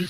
qui.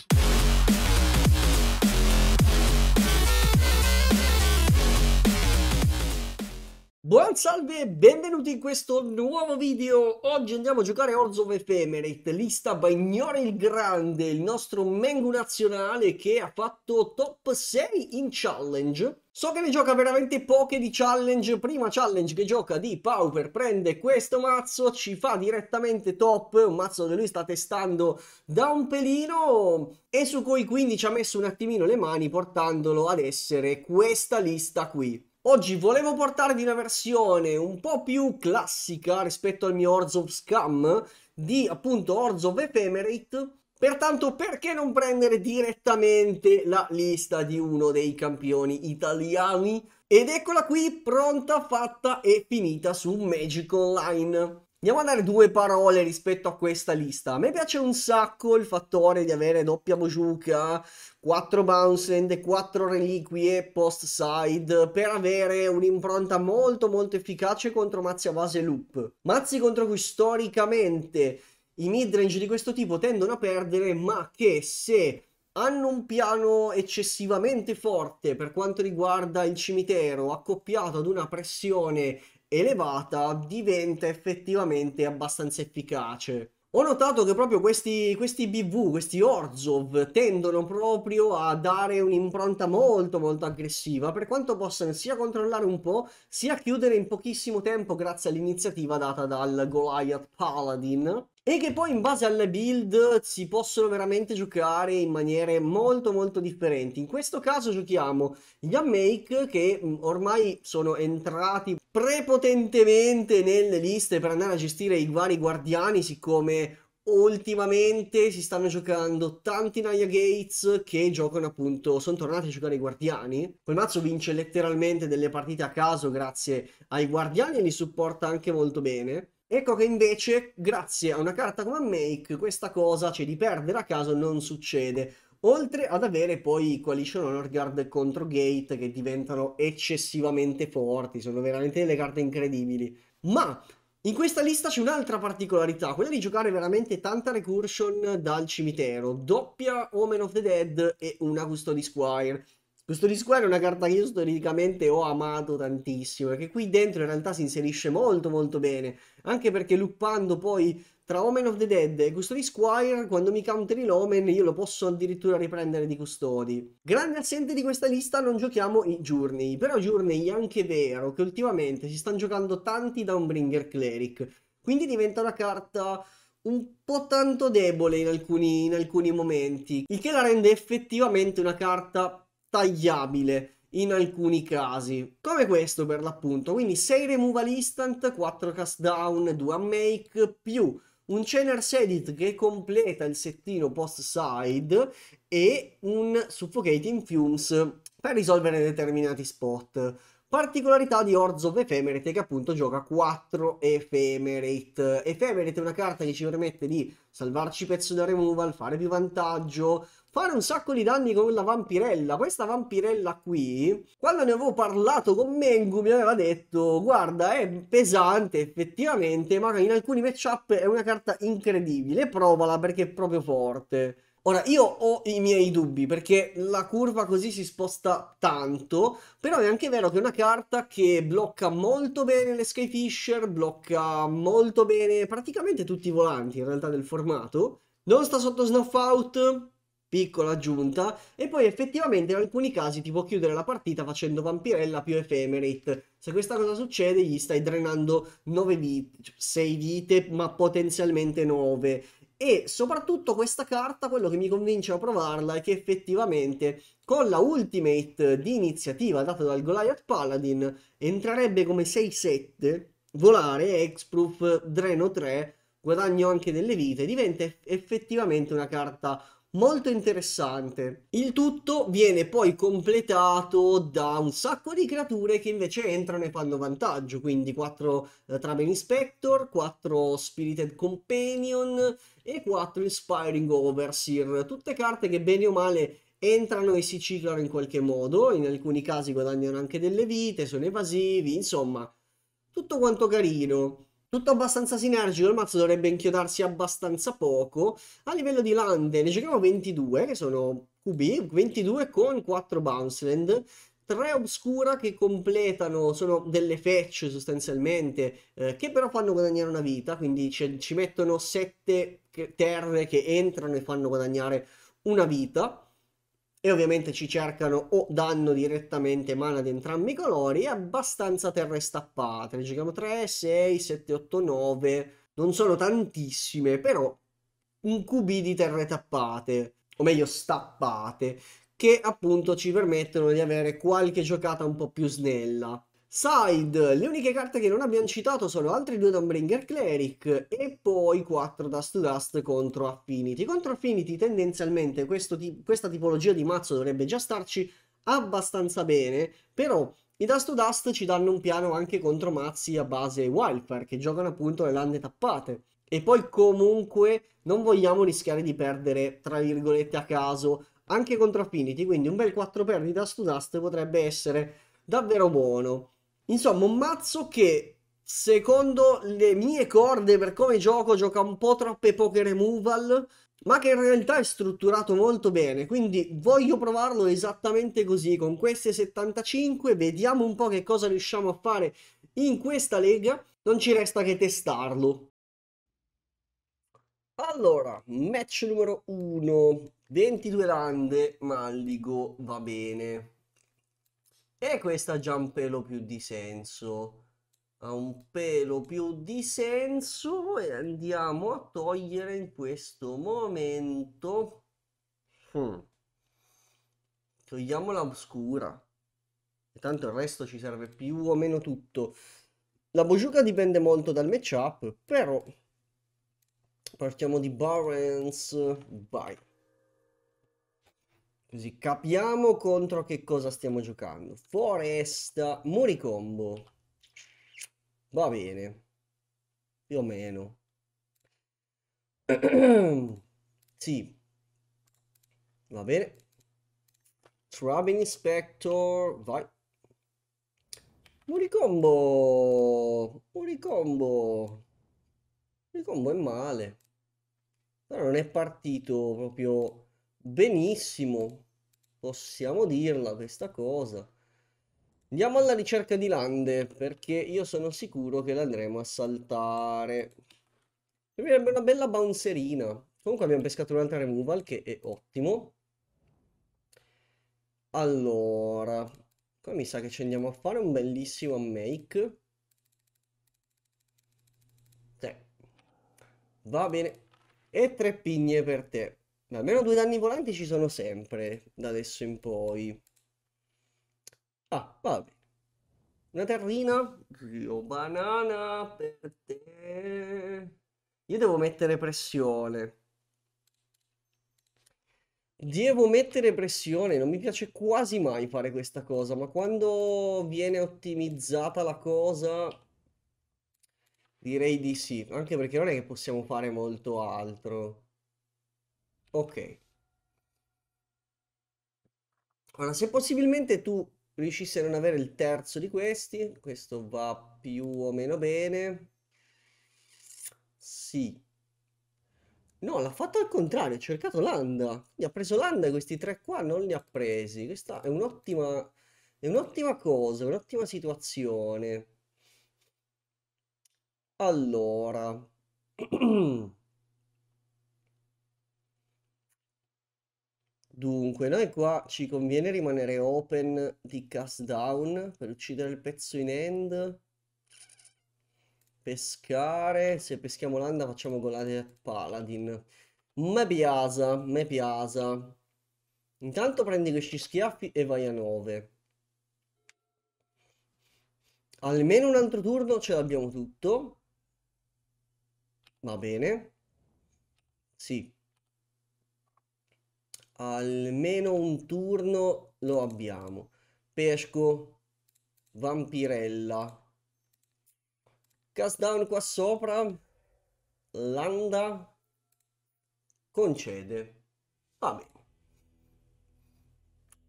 Buon salve e benvenuti in questo nuovo video. Oggi andiamo a giocare Orzo of Ephemerate, lista Bagnore il Grande, il nostro Mengu nazionale che ha fatto top 6 in challenge So che ne gioca veramente poche di challenge, prima challenge che gioca di Pauper, prende questo mazzo, ci fa direttamente top, un mazzo che lui sta testando da un pelino e su cui quindi ci ha messo un attimino le mani portandolo ad essere questa lista qui. Oggi volevo portarvi una versione un po' più classica rispetto al mio Orz of Scam di appunto Orz of Ephemerate Pertanto perché non prendere direttamente la lista di uno dei campioni italiani? Ed eccola qui pronta, fatta e finita su Magic Online. Andiamo a dare due parole rispetto a questa lista. A me piace un sacco il fattore di avere doppia Mojuka, 4 bounce and 4 reliquie post side per avere un'impronta molto molto efficace contro mazzi a base loop. Mazzi contro cui storicamente i midrange di questo tipo tendono a perdere, ma che se hanno un piano eccessivamente forte per quanto riguarda il cimitero, accoppiato ad una pressione elevata, diventa effettivamente abbastanza efficace. Ho notato che proprio questi, questi BV, questi Orzov, tendono proprio a dare un'impronta molto molto aggressiva per quanto possano sia controllare un po', sia chiudere in pochissimo tempo grazie all'iniziativa data dal Goliath Paladin e che poi in base alle build si possono veramente giocare in maniere molto molto differenti. In questo caso giochiamo gli Unmake che mm, ormai sono entrati prepotentemente nelle liste per andare a gestire i vari guardiani siccome ultimamente si stanno giocando tanti Naya Gates che giocano appunto, sono tornati a giocare i guardiani. Quel mazzo vince letteralmente delle partite a caso grazie ai guardiani e li supporta anche molto bene. Ecco che invece, grazie a una carta come Make, questa cosa, cioè di perdere a caso, non succede. Oltre ad avere poi i Coalition Honor Guard contro Gate che diventano eccessivamente forti, sono veramente delle carte incredibili. Ma in questa lista c'è un'altra particolarità, quella di giocare veramente tanta recursion dal cimitero, doppia Omen of the Dead e una Custody Squire. Custodi Disquare è una carta che io storicamente ho amato tantissimo, perché qui dentro in realtà si inserisce molto molto bene, anche perché luppando poi tra Omen of the Dead e Custodi Squire, quando mi counteri l'Omen io lo posso addirittura riprendere di Custodi. Grande assente di questa lista non giochiamo i Journey, però Journey è anche vero che ultimamente si stanno giocando tanti Downbringer Cleric, quindi diventa una carta un po' tanto debole in alcuni, in alcuni momenti, il che la rende effettivamente una carta tagliabile in alcuni casi, come questo per l'appunto. Quindi 6 removal instant, 4 cast down, 2 make più un Chener's sedit che completa il settino post side e un Suffocating Fumes per risolvere determinati spot. Particolarità di Orz of Ephemerate che appunto gioca 4 Ephemerate. Ephemerate è una carta che ci permette di salvarci pezzo da removal, fare più vantaggio, fare un sacco di danni con la vampirella. Questa vampirella qui, quando ne avevo parlato con Mengu, mi aveva detto, guarda, è pesante effettivamente, ma in alcuni matchup è una carta incredibile, provala perché è proprio forte. Ora, io ho i miei dubbi perché la curva così si sposta tanto, però è anche vero che è una carta che blocca molto bene le Skyfisher, blocca molto bene praticamente tutti i volanti in realtà del formato, non sta sotto Snuff Out, piccola aggiunta e poi effettivamente in alcuni casi ti può chiudere la partita facendo vampirella più ephemerate se questa cosa succede gli stai drenando 9 vite 6 cioè vite ma potenzialmente 9 e soprattutto questa carta quello che mi convince a provarla è che effettivamente con la ultimate di iniziativa data dal Goliath Paladin entrerebbe come 6-7 volare exproof dreno 3 guadagno anche delle vite diventa effettivamente una carta molto interessante. Il tutto viene poi completato da un sacco di creature che invece entrano e fanno vantaggio, quindi 4 eh, Traven Inspector, 4 Spirited Companion e 4 Inspiring Overseer, tutte carte che bene o male entrano e si ciclano in qualche modo, in alcuni casi guadagnano anche delle vite, sono evasivi, insomma, tutto quanto carino. Tutto abbastanza sinergico, il mazzo dovrebbe inchiodarsi abbastanza poco. A livello di lande ne giochiamo 22, che sono QB, 22 con 4 Bounceland. 3 Obscura che completano, sono delle fetch sostanzialmente, eh, che però fanno guadagnare una vita, quindi ci mettono 7 terre che entrano e fanno guadagnare una vita e ovviamente ci cercano o danno direttamente mana di entrambi i colori, abbastanza terre stappate. Ne giochiamo 3, 6, 7, 8, 9. Non sono tantissime, però un QB di terre tappate, o meglio stappate, che appunto ci permettono di avere qualche giocata un po' più snella. Side, le uniche carte che non abbiamo citato sono altri due Dawnbringer Cleric e poi 4 Dust to Dust contro Affinity. Contro Affinity tendenzialmente ti questa tipologia di mazzo dovrebbe già starci abbastanza bene, però i Dust to Dust ci danno un piano anche contro mazzi a base Wildfire che giocano appunto le lande tappate. E poi comunque non vogliamo rischiare di perdere, tra virgolette, a caso anche contro Affinity, quindi un bel 4 per di Dust to Dust potrebbe essere davvero buono. Insomma, un mazzo che secondo le mie corde per come gioco gioca un po' troppe poche removal, ma che in realtà è strutturato molto bene, quindi voglio provarlo esattamente così, con queste 75, vediamo un po' che cosa riusciamo a fare in questa lega, non ci resta che testarlo. Allora, match numero 1, 22 lande, Malligo, va bene. E questa ha già un pelo più di senso. Ha un pelo più di senso e andiamo a togliere in questo momento. Hmm. Togliamo la oscura. Tanto il resto ci serve più o meno tutto. La Bojuka dipende molto dal matchup, però partiamo di Barrens. Bye. Così capiamo contro che cosa stiamo giocando. Foresta, Moricombo. Va bene. Più o meno. sì. Va bene. Trabbing Inspector, vai. Muricombo! Muricombo! Muricombo è male. Però non è partito proprio Benissimo, possiamo dirla questa cosa. Andiamo alla ricerca di lande, perché io sono sicuro che l'andremo a saltare. Mi verrebbe una bella bouncerina. Comunque abbiamo pescato un'altra removal, che è ottimo. Allora, qua mi sa che ci andiamo a fare un bellissimo make. Te. Va bene. E tre pigne per te. Almeno due danni volanti ci sono sempre, da adesso in poi. Ah, va bene. Una terrina. Rio banana per te. Io devo mettere pressione. Devo mettere pressione, non mi piace quasi mai fare questa cosa, ma quando viene ottimizzata la cosa direi di sì, anche perché non è che possiamo fare molto altro. Ok. Allora, se possibilmente tu riuscissi a non avere il terzo di questi, questo va più o meno bene. Sì. No, l'ha fatto al contrario, ha cercato l'anda. Quindi ha preso l'anda e questi tre qua non li ha presi. Questa è un'ottima è un'ottima cosa, un'ottima situazione. Allora... Dunque, noi qua ci conviene rimanere open di cast down per uccidere il pezzo in end. Pescare, se peschiamo l'anda facciamo golare a paladin. Me piasa, me piasa. Intanto prendi questi schiaffi e vai a 9. Almeno un altro turno ce l'abbiamo tutto. Va bene. Sì, almeno un turno lo abbiamo. Pesco, Vampirella. Cast down qua sopra. Landa. Concede. Va bene.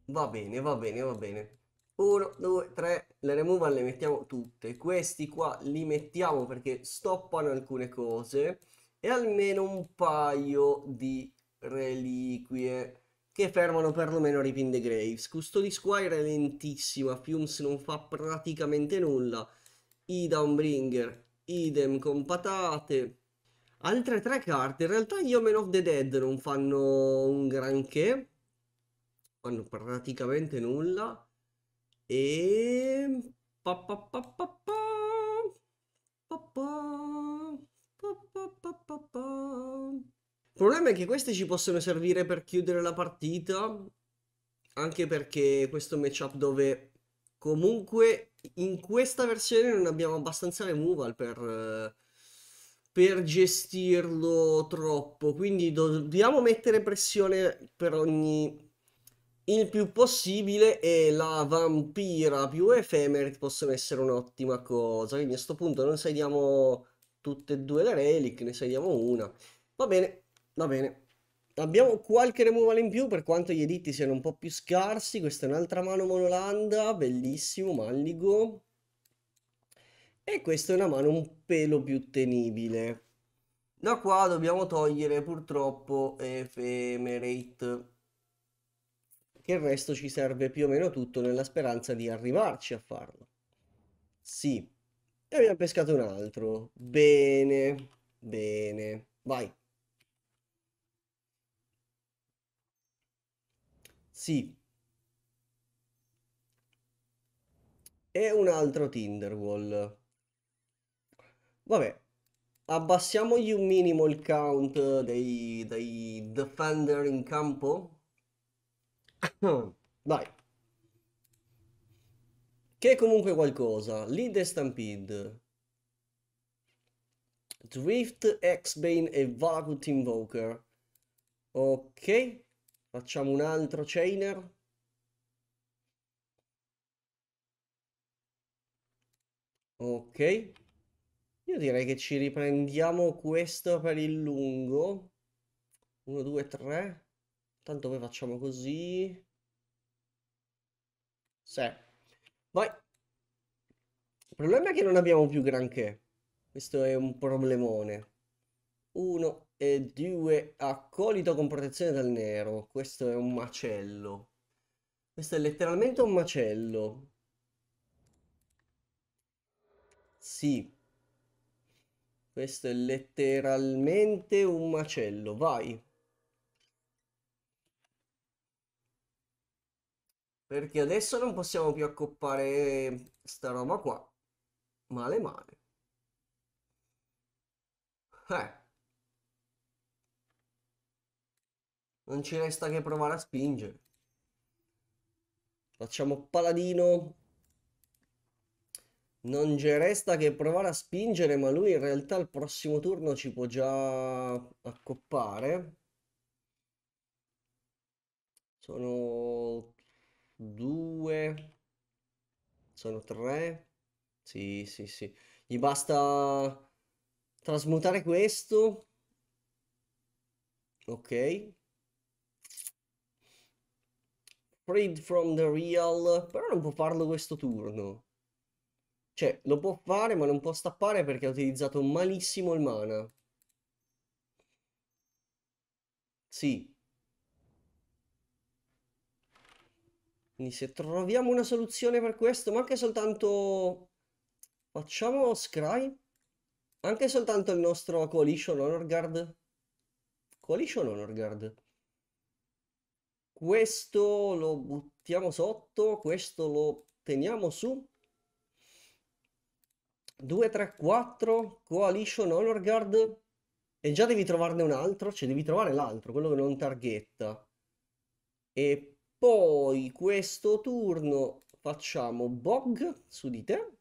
Va bene, va bene, va bene. 1, 2, 3, le removal le mettiamo tutte. Questi qua li mettiamo perché stoppano alcune cose e almeno un paio di reliquie che fermano perlomeno Ripin the Graves. Custodis Squire è lentissima, Fumes non fa praticamente nulla, i Downbringer idem con patate. Altre tre carte, in realtà gli Omen of the Dead non fanno un granché, fanno praticamente nulla e... Pa, pa, pa, pa, pa. Pa, pa, pa, pa, pa, pa, pa. Il problema è che queste ci possono servire per chiudere la partita, anche perché questo matchup dove comunque in questa versione non abbiamo abbastanza removal per, per gestirlo troppo, quindi dobbiamo mettere pressione per ogni il più possibile e la vampira più efemerate possono essere un'ottima cosa. Quindi a questo punto non saliamo tutte e due le relic, ne saliamo una. Va bene, Va bene. Abbiamo qualche removal in più per quanto gli editti siano un po' più scarsi. Questa è un'altra mano monolanda, bellissimo, malligo. E questa è una mano un pelo più tenibile. Da qua dobbiamo togliere purtroppo Ephemerate. Che il resto ci serve più o meno tutto nella speranza di arrivarci a farlo. Sì. E abbiamo pescato un altro. Bene, bene. Vai. Sì. E un altro Tinderwall. Vabbè, abbassiamogli un minimo il count dei, dei defender in campo. Dai. Che è comunque qualcosa. Lead e Stampede. Drift, X-Bane e Vagut Invoker. Ok. Facciamo un altro chainer. Ok. Io direi che ci riprendiamo questo per il lungo. 1, 2, 3. Tanto poi facciamo così. Sì. Vai. Il problema è che non abbiamo più granché. Questo è un problemone. 1, e due accolito con protezione dal nero. Questo è un macello. Questo è letteralmente un macello. Sì. Questo è letteralmente un macello. Vai. Perché adesso non possiamo più accoppare sta roba qua. Male male. Eh. non ci resta che provare a spingere. Facciamo paladino. Non ci resta che provare a spingere, ma lui in realtà al prossimo turno ci può già accoppare. Sono due. Sono tre. Sì, sì, sì. Gli basta trasmutare questo. Ok. Trade from the real. Però non può farlo questo turno. Cioè, lo può fare, ma non può stappare perché ha utilizzato malissimo il mana. Sì. Quindi se troviamo una soluzione per questo, ma anche soltanto... Facciamo Scry? Anche soltanto il nostro Coalition Honor Guard? Coalition Honor Guard questo lo buttiamo sotto, questo lo teniamo su. 2, 3, 4, Coalition Honor Guard. E già devi trovarne un altro, cioè devi trovare l'altro, quello che non targhetta. E poi questo turno facciamo Bog su di te.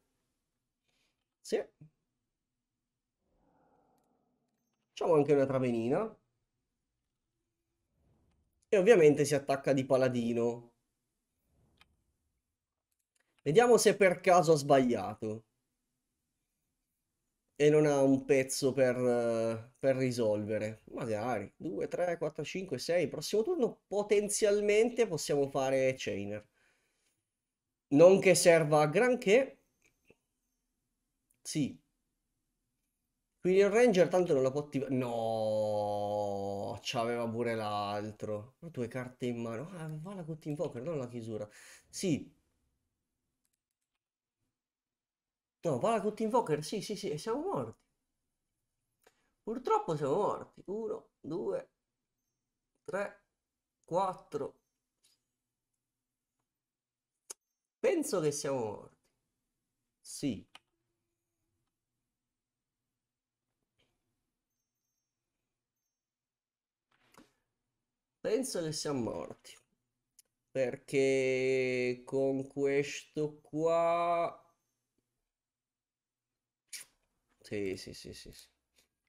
Sì. Facciamo anche una travenina. E ovviamente si attacca di paladino. Vediamo se per caso ha sbagliato. E non ha un pezzo per, per risolvere. Magari. 2, 3, 4, 5, 6. Prossimo turno potenzialmente possiamo fare Chainer. Non che serva a granché. Sì, quindi il Ranger tanto non la può attivare. No, c'aveva pure l'altro. Le tue carte in mano. Ah, va la Gut Invoker, non la chiusura. Sì. No, va la Gut Invoker, sì, sì, sì, e siamo morti. Purtroppo siamo morti. Uno, due, tre, quattro. Penso che siamo morti. Sì. penso che siamo morti. Perché con questo qua... Sì, sì, sì, sì. sì.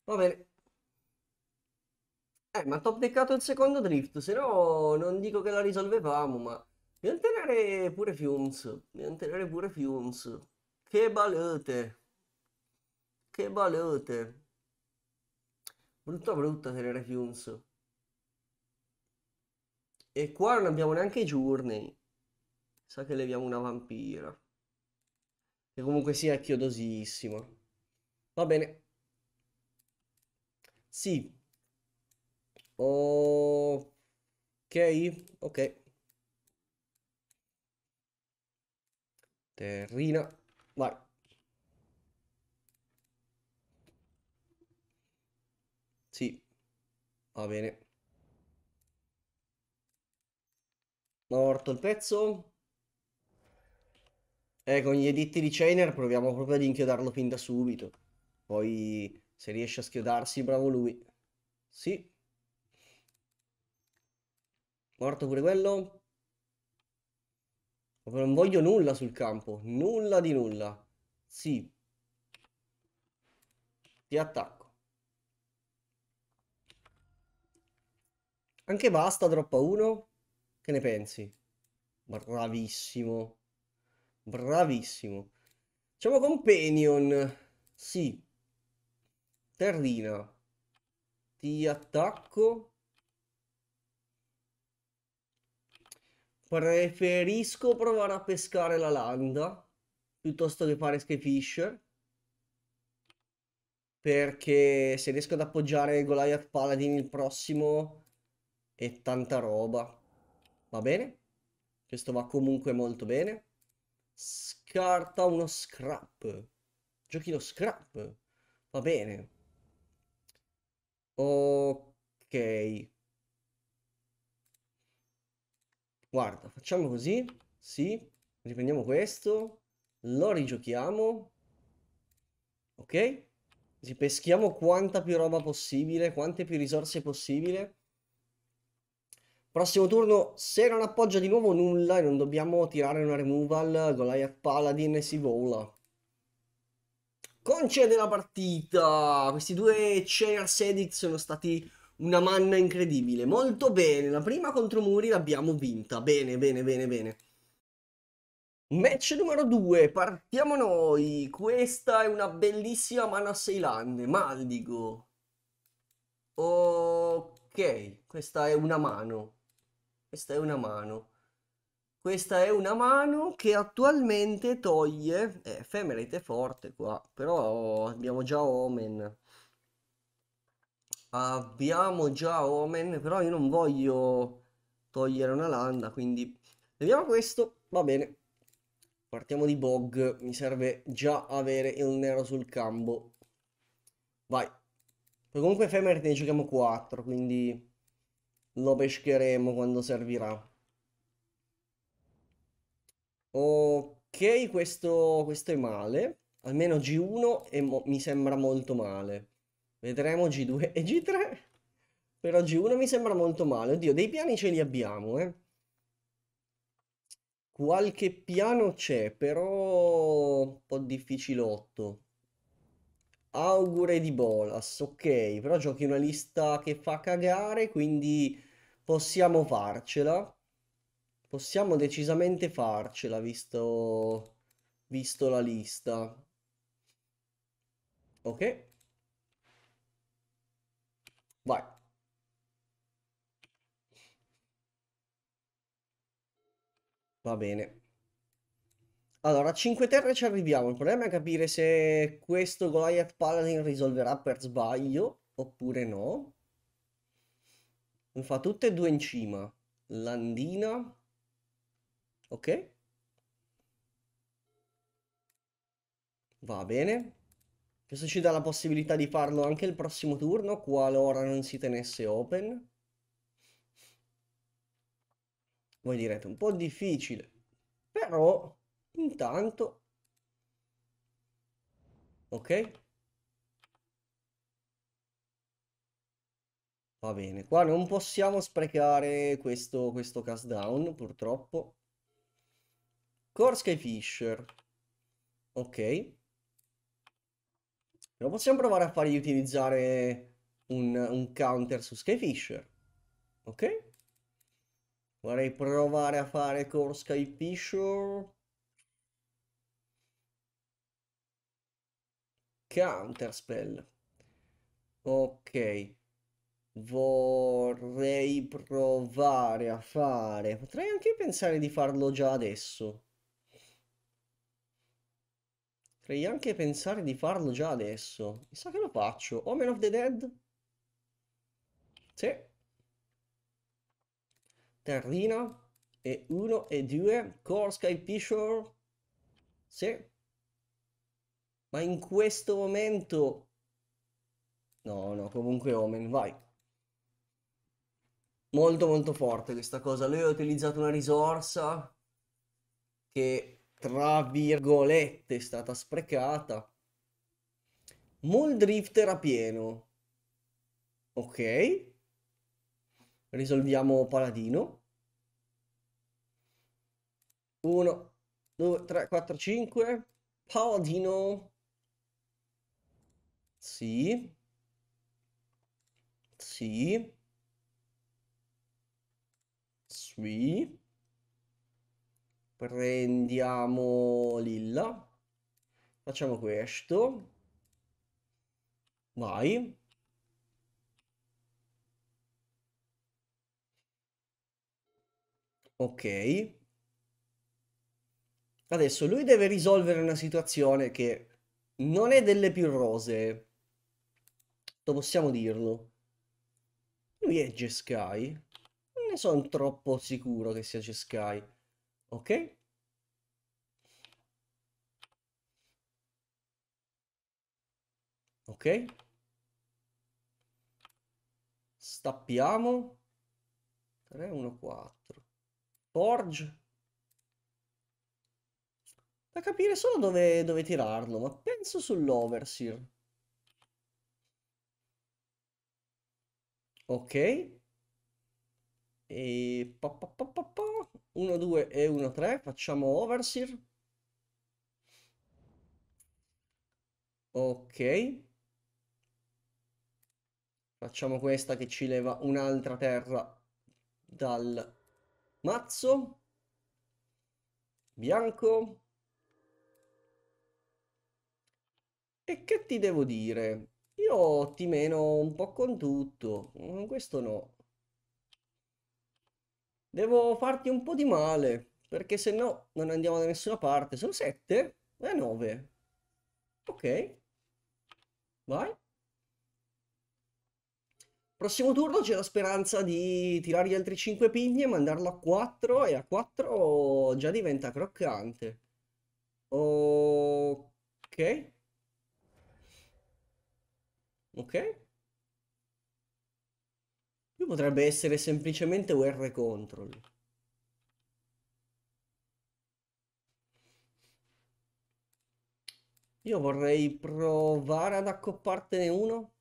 Va bene. Eh, ma top beccato il secondo drift, se no non dico che la risolvevamo, ma... Devo tenere pure Fumes, devo tenere pure Fumes. Che balute! Che balute! Brutta brutta tenere Fumes. E qua non abbiamo neanche i Journey. Sa che leviamo una vampira. Che comunque sia sì, chiodosissima. Va bene. Sì. Ok. Ok. Terrina. Vai. Sì. Va bene. Morto il pezzo. e eh, con gli editti di Chainer proviamo proprio ad inchiodarlo fin da subito. Poi, se riesce a schiodarsi, bravo lui. Sì. Morto pure quello. Non voglio nulla sul campo. Nulla di nulla. Sì. Ti attacco. Anche basta, droppa uno. Che ne pensi? Bravissimo. Bravissimo. Facciamo Companion. Sì. Terrina. Ti attacco. Preferisco provare a pescare la landa piuttosto che fare Sky Perché se riesco ad appoggiare Goliath Paladin il prossimo è tanta roba. Va bene. Questo va comunque molto bene. Scarta uno scrap. Giochi lo scrap. Va bene. Ok. Guarda, facciamo così. Sì. Riprendiamo questo. Lo rigiochiamo. Ok. Così peschiamo quanta più roba possibile, quante più risorse possibile. Prossimo turno, se non appoggia di nuovo nulla e non dobbiamo tirare una removal, Goliath Paladin si vola. Concede la partita! Questi due Chaos Sedix sono stati una manna incredibile. Molto bene, la prima contro Muri l'abbiamo vinta. Bene, bene, bene, bene. Match numero 2, partiamo noi. Questa è una bellissima mano a Seilande, Maldigo. Ok, questa è una mano. Questa è una mano. Questa è una mano che attualmente toglie... Eh, è forte qua, però abbiamo già Omen. Abbiamo già Omen, però io non voglio togliere una landa, quindi... Vediamo questo, va bene. Partiamo di Bog, mi serve già avere il nero sul campo. Vai. comunque Femerate ne giochiamo 4, quindi lo pescheremo quando servirà. Ok, questo, questo è male. Almeno G1 è mi sembra molto male. Vedremo G2 e G3. Però G1 mi sembra molto male. Oddio, dei piani ce li abbiamo, eh. Qualche piano c'è, però un po' difficilotto. Augure di Bolas, ok, però giochi una lista che fa cagare, quindi Possiamo farcela. Possiamo decisamente farcela, visto, visto la lista. Ok. Vai. Va bene. Allora, a 5 terre ci arriviamo. Il problema è capire se questo Goliath Paladin risolverà per sbaglio oppure no. Mi fa tutte e due in cima. Landina. Ok. Va bene. Questo ci dà la possibilità di farlo anche il prossimo turno, qualora non si tenesse open. Voi direte, un po' difficile. Però, intanto... Ok. Va bene, qua non possiamo sprecare questo, questo cast down, purtroppo. Korsky Fisher. Ok. Però possiamo provare a fargli utilizzare un, un counter su Skyfisher. Ok? Vorrei provare a fare core Skyfisher. spell. Ok. Vorrei provare a fare. Potrei anche pensare di farlo già adesso. Potrei anche pensare di farlo già adesso. Chissà che lo faccio. Omen of the Dead? Sì. Terrina. E 1 e 2. Core Sky Picture. Sì. Ma in questo momento... No, no, comunque Omen, vai molto molto forte questa cosa. Lui ha utilizzato una risorsa che tra virgolette è stata sprecata. Moldrifter a pieno. Ok. Risolviamo Paladino. 1, 2, 3, 4, 5. Paladino. Sì. Sì qui prendiamo Lilla facciamo questo vai ok adesso lui deve risolvere una situazione che non è delle più rosee possiamo dirlo lui è Jeskai ne sono troppo sicuro che sia Sky. Ok? Ok? Stappiamo. 3, 1, 4. Forge. Da capire solo dove, dove tirarlo, ma penso sull'Overseer. Ok. E 1, 2 e 1, 3. Facciamo overseer. Ok. Facciamo questa che ci leva un'altra terra dal mazzo. Bianco. E che ti devo dire? Io ti meno un po' con tutto. Mm, questo no. Devo farti un po' di male, perché se no non andiamo da nessuna parte. Sono 7 e 9. Ok. Vai. Prossimo turno c'è la speranza di tirare gli altri 5 pigni e mandarlo a 4 e a 4 già diventa croccante. Ok. Ok. Qui potrebbe essere semplicemente UR control. Io vorrei provare ad accoppartene uno.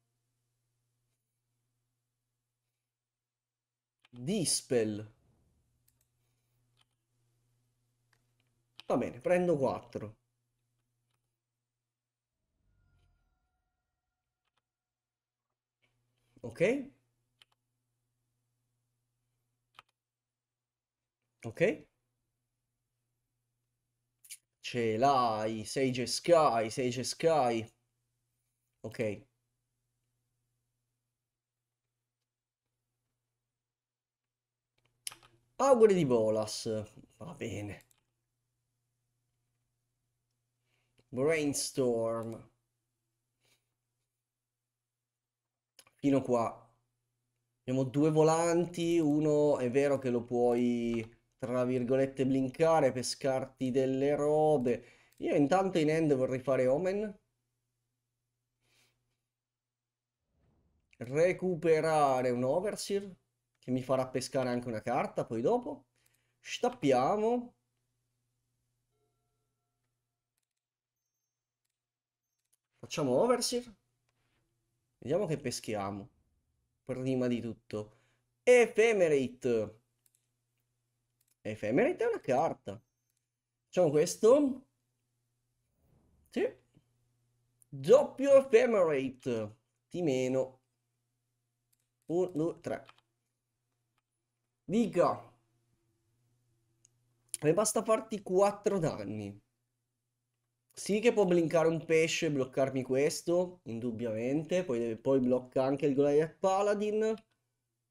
Dispel. Va bene, prendo 4. Ok. Ok? Ce l'hai, Sage Sky, Sage Sky. Ok. Auguri di Bolas. Va bene. Brainstorm. Fino qua. Abbiamo due volanti, uno è vero che lo puoi tra virgolette, blinkare, pescarti delle robe. Io intanto in end vorrei fare Omen. Recuperare un Overseer, che mi farà pescare anche una carta, poi dopo. Stappiamo. Facciamo Overseer. Vediamo che peschiamo. Prima di tutto. Ephemerate. Ephemerate è una carta. Facciamo questo. Sì. Doppio Ephemerate. Di meno. 1, 2, 3. Dica. E basta farti 4 danni. Sì che può blinkare un pesce e bloccarmi questo, indubbiamente. Poi, poi blocca anche il Goliath Paladin.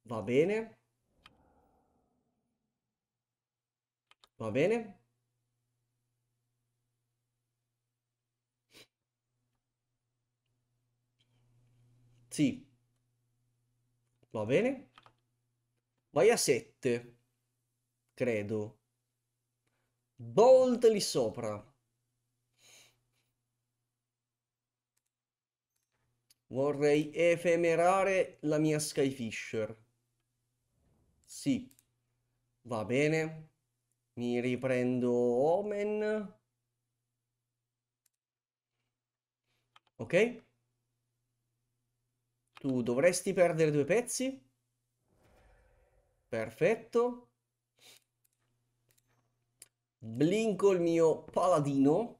Va bene. Va bene? Sì. Va bene? Vai a 7, credo. Bolt lì sopra. Vorrei efemerare la mia Skyfisher. Sì. Va bene. Mi riprendo Omen. Ok? Tu dovresti perdere due pezzi. Perfetto. Blinco il mio paladino.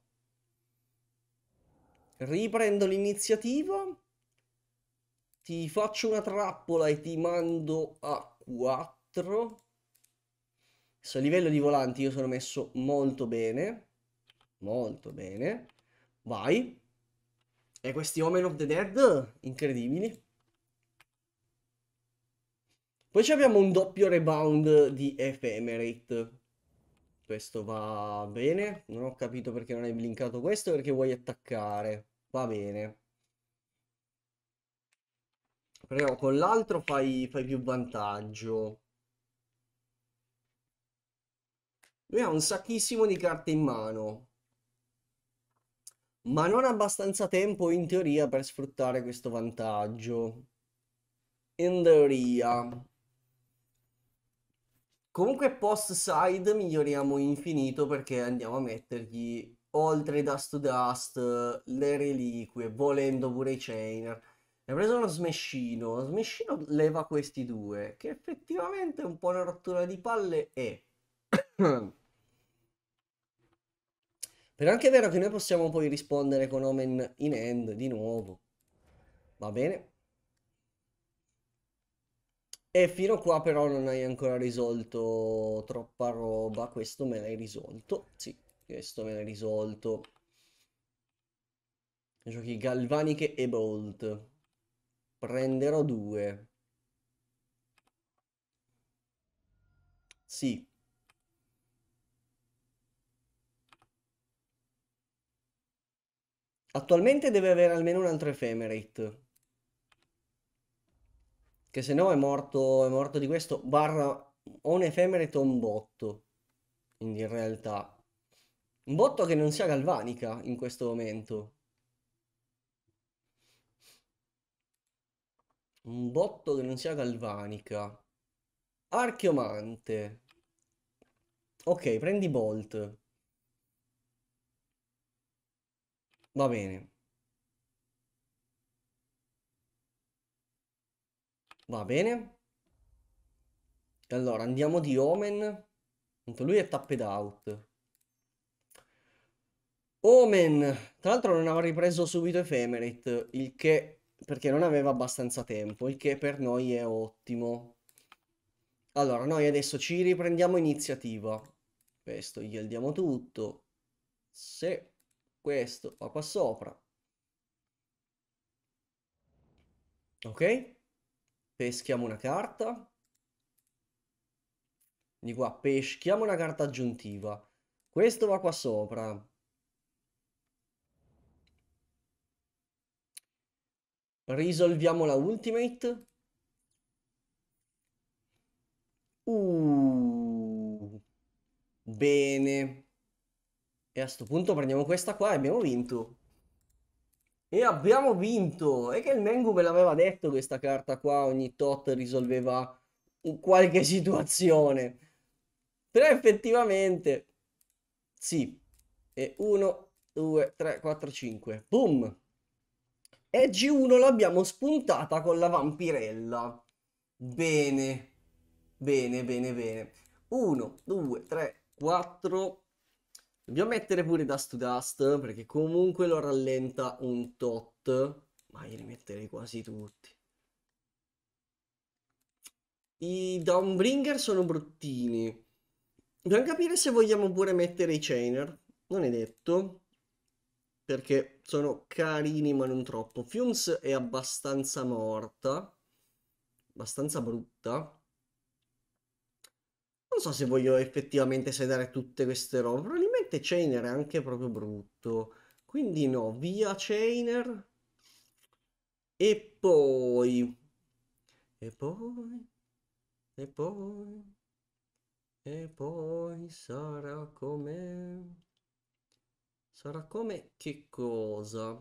Riprendo l'iniziativa. Ti faccio una trappola e ti mando a 4. Adesso livello di volanti io sono messo molto bene, molto bene, vai. E questi Omen of the Dead, incredibili. Poi abbiamo un doppio rebound di Ephemerate. Questo va bene, non ho capito perché non hai blinkato questo, perché vuoi attaccare. Va bene. Però con l'altro fai, fai più vantaggio. Lui ha un sacchissimo di carte in mano. Ma non abbastanza tempo in teoria per sfruttare questo vantaggio. In teoria. Comunque post side miglioriamo infinito perché andiamo a mettergli oltre Dust to Dust le reliquie, volendo pure i Chainer. Ne ha preso uno smescino, lo smescino leva questi due, che effettivamente è un po' una rottura di palle è. Però è anche vero che noi possiamo poi rispondere con Omen in hand di nuovo. Va bene? E fino a qua però non hai ancora risolto troppa roba. Questo me l'hai risolto. Sì, questo me l'hai risolto. Giochi galvaniche e bolt. Prenderò due. Sì. Attualmente deve avere almeno un altro ephemerate. Che se no è morto, è morto di questo. Barra o un ephemerate o un botto. Quindi in realtà. Un botto che non sia galvanica in questo momento. Un botto che non sia galvanica. Archeomante. Ok, prendi Bolt. Va bene. Va bene. allora andiamo di Omen. lui è tapped out. Omen. Tra l'altro non aveva ripreso subito Ephemerate, il che perché non aveva abbastanza tempo, il che per noi è ottimo. Allora, noi adesso ci riprendiamo iniziativa. Questo gli diamo tutto. Se questo va qua sopra. Ok? Peschiamo una carta. Di qua peschiamo una carta aggiuntiva. Questo va qua sopra. Risolviamo la ultimate. Uh, bene. E a sto punto prendiamo questa qua e abbiamo vinto. E abbiamo vinto! E che il Mengu me l'aveva detto questa carta qua, ogni tot risolveva qualche situazione. Però effettivamente... Sì. E 1, 2, 3, 4, 5. Boom! E G1 l'abbiamo spuntata con la vampirella. Bene. Bene, bene, bene. 1, 2, 3, 4... Dobbiamo mettere pure Dust to Dust, perché comunque lo rallenta un tot. Ma io li metterei quasi tutti. I Downbringer sono bruttini. Dobbiamo capire se vogliamo pure mettere i Chainer. Non è detto. Perché sono carini ma non troppo. Fumes è abbastanza morta. Abbastanza brutta non so se voglio effettivamente sedare tutte queste robe. Probabilmente Chainer è anche proprio brutto. Quindi no, via Chainer. E poi... E poi... E poi... E poi sarà come... Sarà come che cosa?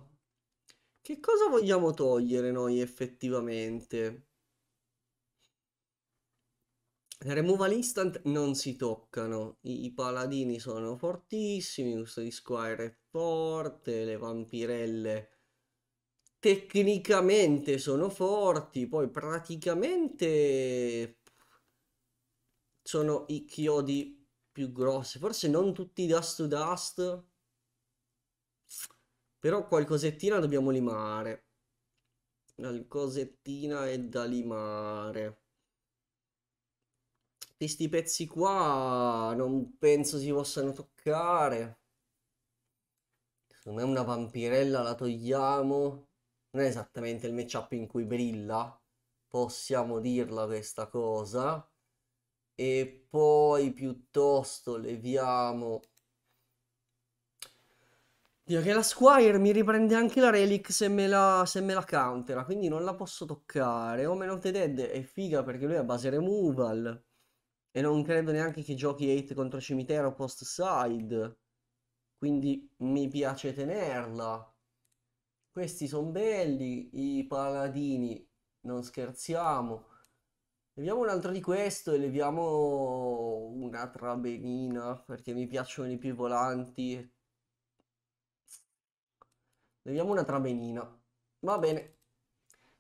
Che cosa vogliamo togliere noi effettivamente? Removal instant non si toccano, I, i paladini sono fortissimi, questo di Squire è forte, le vampirelle tecnicamente sono forti, poi praticamente sono i chiodi più grossi, forse non tutti dust to dust, però qualcosettina dobbiamo limare, qualcosettina è da limare. Questi pezzi qua non penso si possano toccare. Secondo me una vampirella la togliamo. Non è esattamente il matchup in cui brilla. Possiamo dirla questa cosa. E poi piuttosto leviamo... Dio che la Squire mi riprende anche la Relic se me la, se me la countera, quindi non la posso toccare. o meno the Dead è figa perché lui ha base removal. E non credo neanche che giochi 8 contro Cimitero post side. Quindi mi piace tenerla. Questi sono belli, i paladini. Non scherziamo. Leviamo un altro di questo e leviamo una trabenina perché mi piacciono i più volanti. Leviamo una trabenina. Va bene.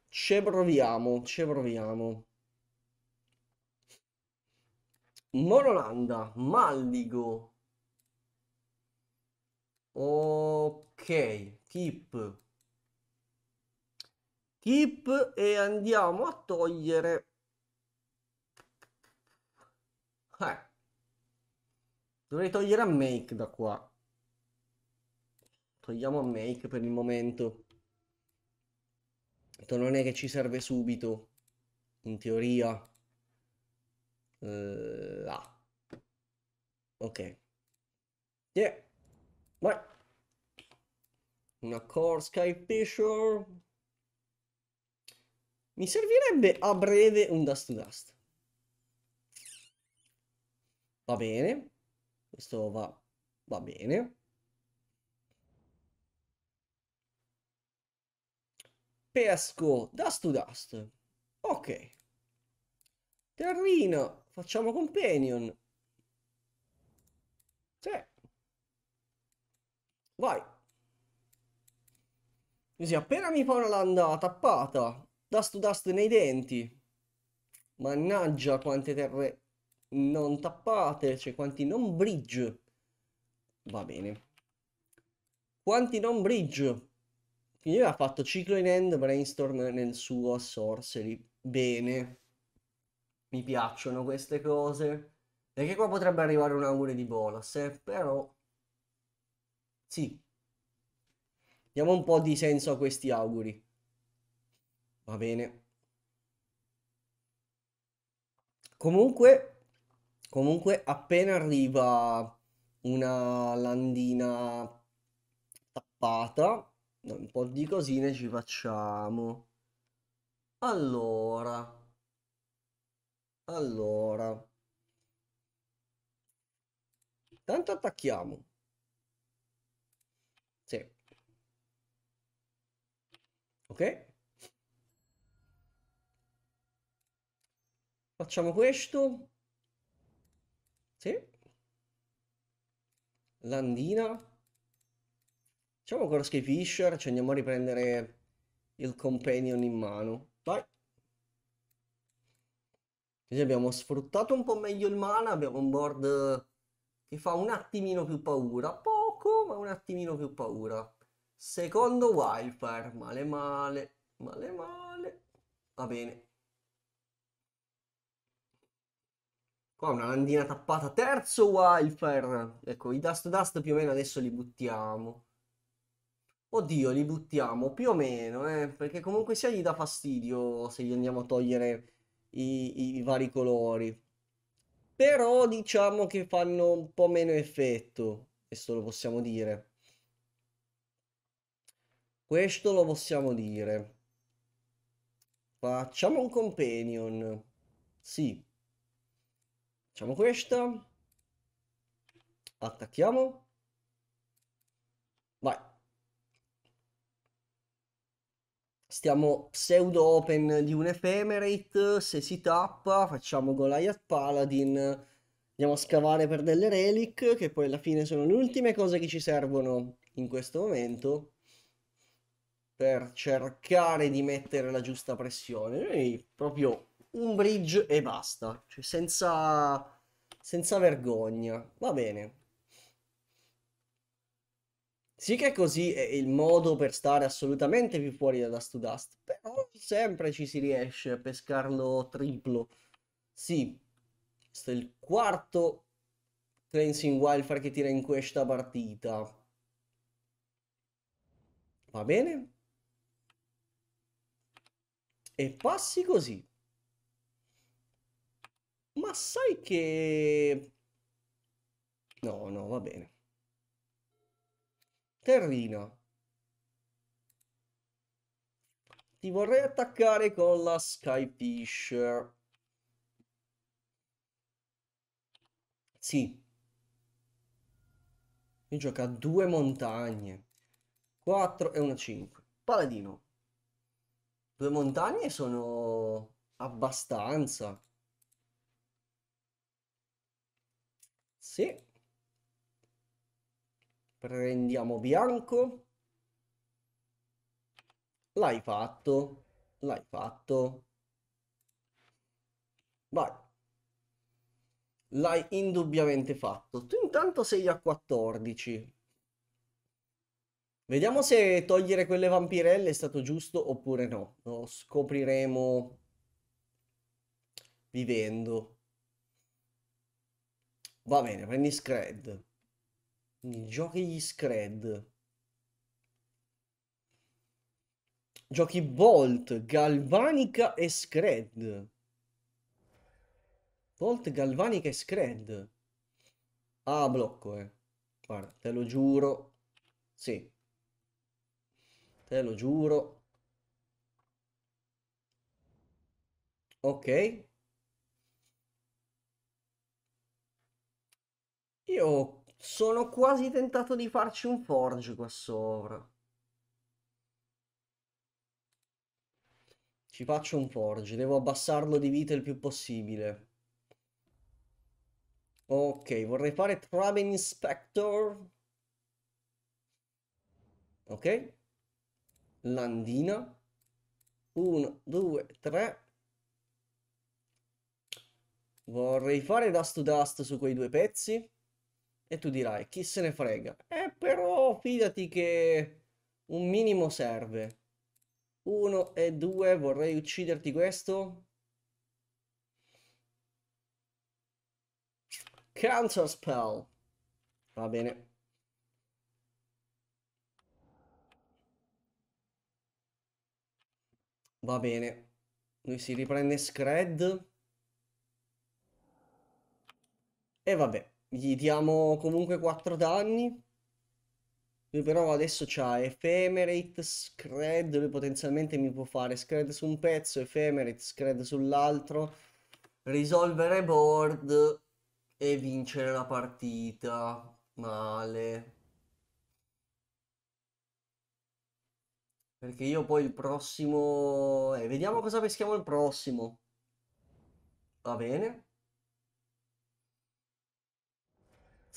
Ci proviamo, ci proviamo. Morolanda, Malligo. Ok, keep. Keep e andiamo a togliere... Eh. Dovrei togliere a make da qua. Togliamo a make per il momento. Non è che ci serve subito, in teoria. Uh, Ok. Yeah. Vai. Una core sky picture. Mi servirebbe a breve un dust to dust. Va bene. Questo va, va bene. Pesco dust to dust. Ok. terrina Facciamo companion. Sì. Vai. Così appena mi fa una landa tappata, dust to dust nei denti. Mannaggia quante terre non tappate, cioè quanti non bridge. Va bene. Quanti non bridge. Quindi ha fatto ciclo in end brainstorm nel suo sorcery. Bene mi piacciono queste cose. Perché qua potrebbe arrivare un augurio di bonus, eh? però... Sì. Diamo un po' di senso a questi auguri. Va bene. Comunque, comunque appena arriva una landina tappata, un po' di cosine ci facciamo. Allora... Allora. Tanto attacchiamo. Sì. Ok. Facciamo questo. Sì. Landina. Facciamo ancora Sky Fisher, ci andiamo a riprendere il companion in mano. Quindi abbiamo sfruttato un po' meglio il mana, abbiamo un board che fa un attimino più paura, poco ma un attimino più paura. Secondo Wildfire, male male, male male, va bene. Qua una landina tappata, terzo Wildfire. Ecco, i Dust Dust più o meno adesso li buttiamo. Oddio, li buttiamo più o meno, eh, perché comunque sia gli dà fastidio se gli andiamo a togliere i, i vari colori. Però diciamo che fanno un po' meno effetto, questo lo possiamo dire. Questo lo possiamo dire. Facciamo un companion. Sì. Facciamo questa. Attacchiamo. stiamo pseudo open di un Ephemerate, se si tappa facciamo Goliath Paladin, andiamo a scavare per delle relic che poi alla fine sono le ultime cose che ci servono in questo momento per cercare di mettere la giusta pressione. Noi proprio un bridge e basta, cioè senza, senza vergogna. Va bene, sì che così è il modo per stare assolutamente più fuori da Dust to Dust, però sempre ci si riesce a pescarlo triplo. Sì, questo è il quarto Cleansing Wildfire che tira in questa partita. Va bene? E passi così. Ma sai che... No, no, va bene. Terrina. Ti vorrei attaccare con la Skyfish. Sì. Mi gioca due montagne. 4 e una 5. Paladino. Due montagne sono abbastanza. Sì prendiamo bianco. L'hai fatto, l'hai fatto. Vai. L'hai indubbiamente fatto. Tu intanto sei a 14. Vediamo se togliere quelle vampirelle è stato giusto oppure no. Lo scopriremo vivendo. Va bene, prendi Scred. Quindi giochi gli Scred. Giochi Bolt, Galvanica e Scred. Bolt, Galvanica e Scred. Ah, blocco, eh. Guarda, te lo giuro. Sì. Te lo giuro. Ok. Io sono quasi tentato di farci un forge qua sopra. Ci faccio un forge, devo abbassarlo di vita il più possibile. Ok, vorrei fare Traven Inspector. Ok. Landina. 1, 2, 3. Vorrei fare Dust to Dust su quei due pezzi. E tu dirai, chi se ne frega? Eh, però fidati che un minimo serve. Uno e due, vorrei ucciderti questo. Counter spell. Va bene. Va bene. Lui si riprende Scred. E vabbè. Gli diamo comunque 4 danni. Lui però adesso c'ha Ephemerate, Scred, lui potenzialmente mi può fare Scred su un pezzo, Ephemerate, Scred sull'altro, risolvere board e vincere la partita. Male. Perché io poi il prossimo... Eh, vediamo cosa peschiamo il prossimo. Va bene.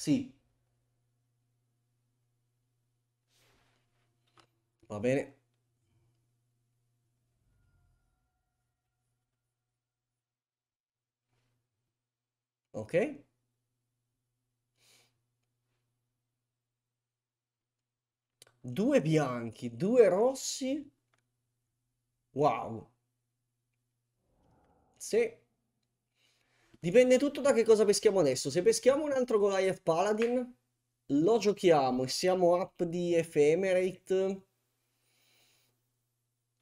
Sì. Va bene. Ok. Due bianchi, due rossi. Wow. Sì. Dipende tutto da che cosa peschiamo adesso. Se peschiamo un altro Goliath Paladin, lo giochiamo e siamo up di Ephemerate.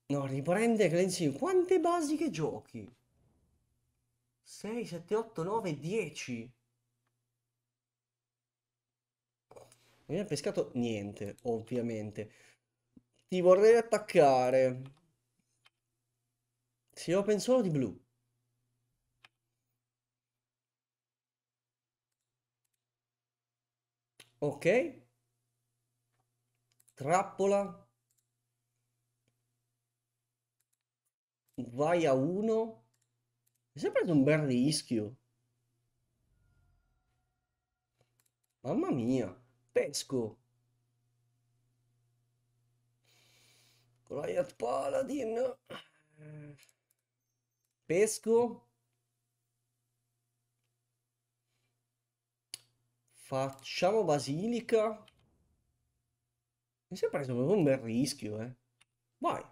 No, riprende Cleansing. Quante basiche giochi? 6, 7, 8, 9, 10. Non mi ha pescato niente, ovviamente. Ti vorrei attaccare. Se io penso solo di blu. ok trappola vai a 1 mi sembra un bel rischio mamma mia pesco Goliath Paladin pesco Facciamo basilica. Mi sembra che un bel rischio, eh. Vai.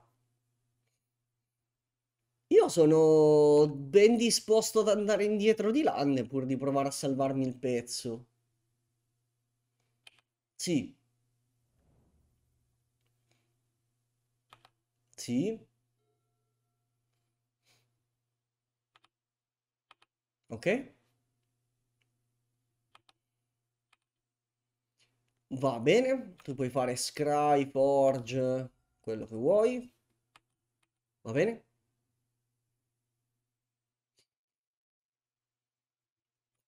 Io sono ben disposto ad andare indietro di Lanne pur di provare a salvarmi il pezzo. Sì. Sì. Ok. va bene, tu puoi fare Scry, Forge, quello che vuoi, va bene?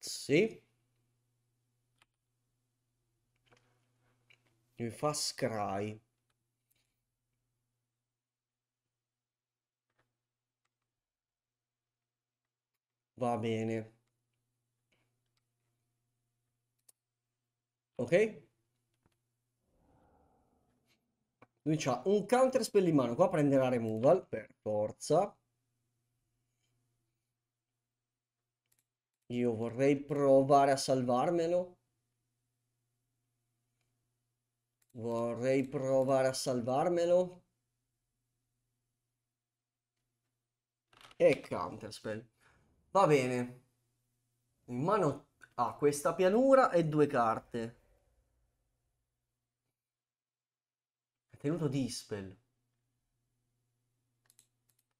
Sì. Mi fa Scry. Va bene. Ok? Lui c'ha un counter spell in mano. Qua prenderà removal per forza. Io vorrei provare a salvarmelo. Vorrei provare a salvarmelo. E counterspell. Va bene. In mano ha ah, questa pianura e due carte. contenuto di Dispel.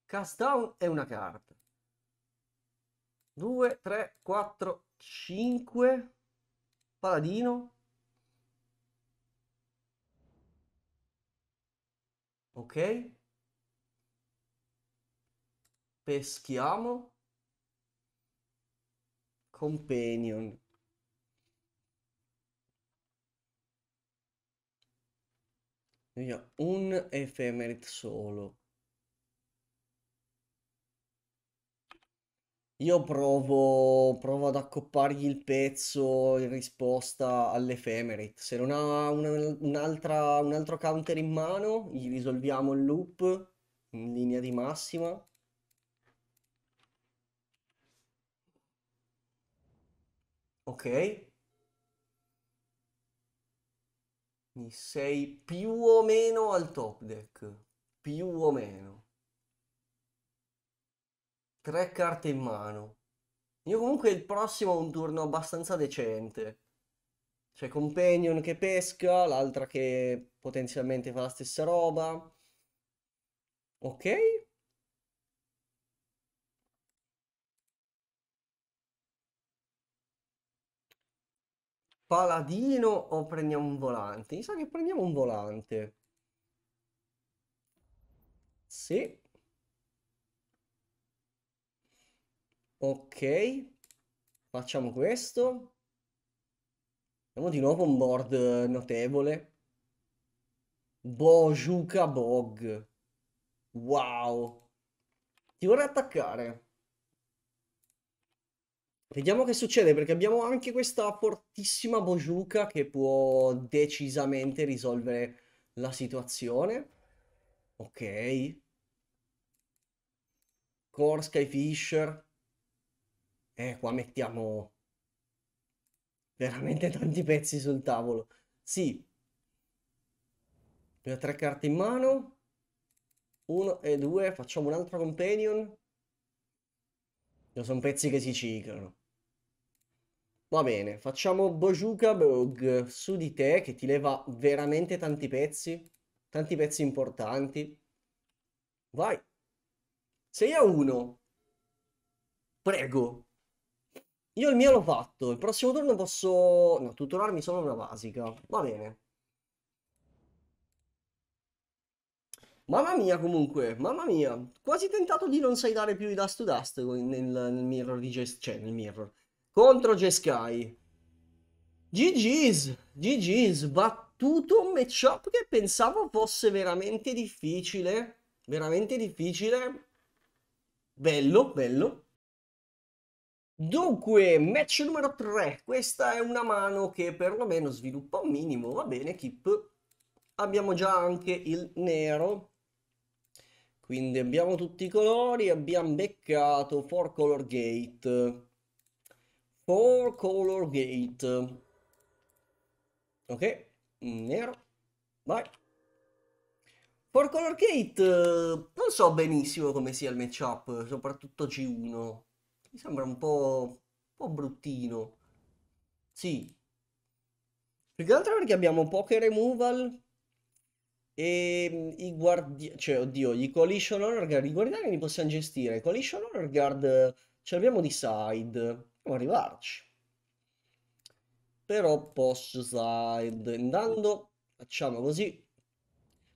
Cast Down è una carta. 2, 3, 4, 5. Paladino. Ok. Peschiamo. Companion. Vediamo, un ephemerate solo. Io provo, provo ad accoppargli il pezzo in risposta all'efemerate. Se non ha una, un, un altro counter in mano, gli risolviamo il loop in linea di massima. Ok. Quindi sei più o meno al top deck, più o meno. Tre carte in mano. Io comunque il prossimo ho un turno abbastanza decente. C'è Companion che pesca, l'altra che potenzialmente fa la stessa roba. Ok, paladino o prendiamo un volante? Mi sa che prendiamo un volante. Sì. Ok. Facciamo questo. Abbiamo di nuovo un board notevole. Bojuka Bog. Wow. Ti vorrei attaccare. Vediamo che succede perché abbiamo anche questa fortissima Bojuka che può decisamente risolvere la situazione. Ok. Core Sky Fisher. Eh, qua mettiamo veramente tanti pezzi sul tavolo. Sì. Due tre carte in mano. Uno e due. Facciamo un altro companion. Sono pezzi che si ciclano. Va bene, facciamo Bojuka Bog su di te che ti leva veramente tanti pezzi, tanti pezzi importanti. Vai. 6 a 1. Prego. Io il mio l'ho fatto, il prossimo turno posso... No, tutorarmi solo una basica. Va bene. Mamma mia comunque, mamma mia. Quasi tentato di non sai dare più i dust to dust nel, nel mirror di Jason... Cioè, nel mirror contro Jeskai. GG's, GG's, battuto un matchup che pensavo fosse veramente difficile, veramente difficile. Bello, bello. Dunque, match numero 3. Questa è una mano che perlomeno sviluppa un minimo, va bene, Kip. Abbiamo già anche il nero. Quindi abbiamo tutti i colori, abbiamo beccato 4 color gate Four Color Gate. Ok, nero. Vai. Four Color Gate, non so benissimo come sia il matchup, soprattutto g 1 Mi sembra un po', un po bruttino. Sì. Più che altro perché abbiamo poche removal e mm, i guardiani, cioè oddio, i collision honor guard, i guardiani li possiamo gestire. Collision honor guard ce l'abbiamo di side arrivarci. Però post side, andando, facciamo così.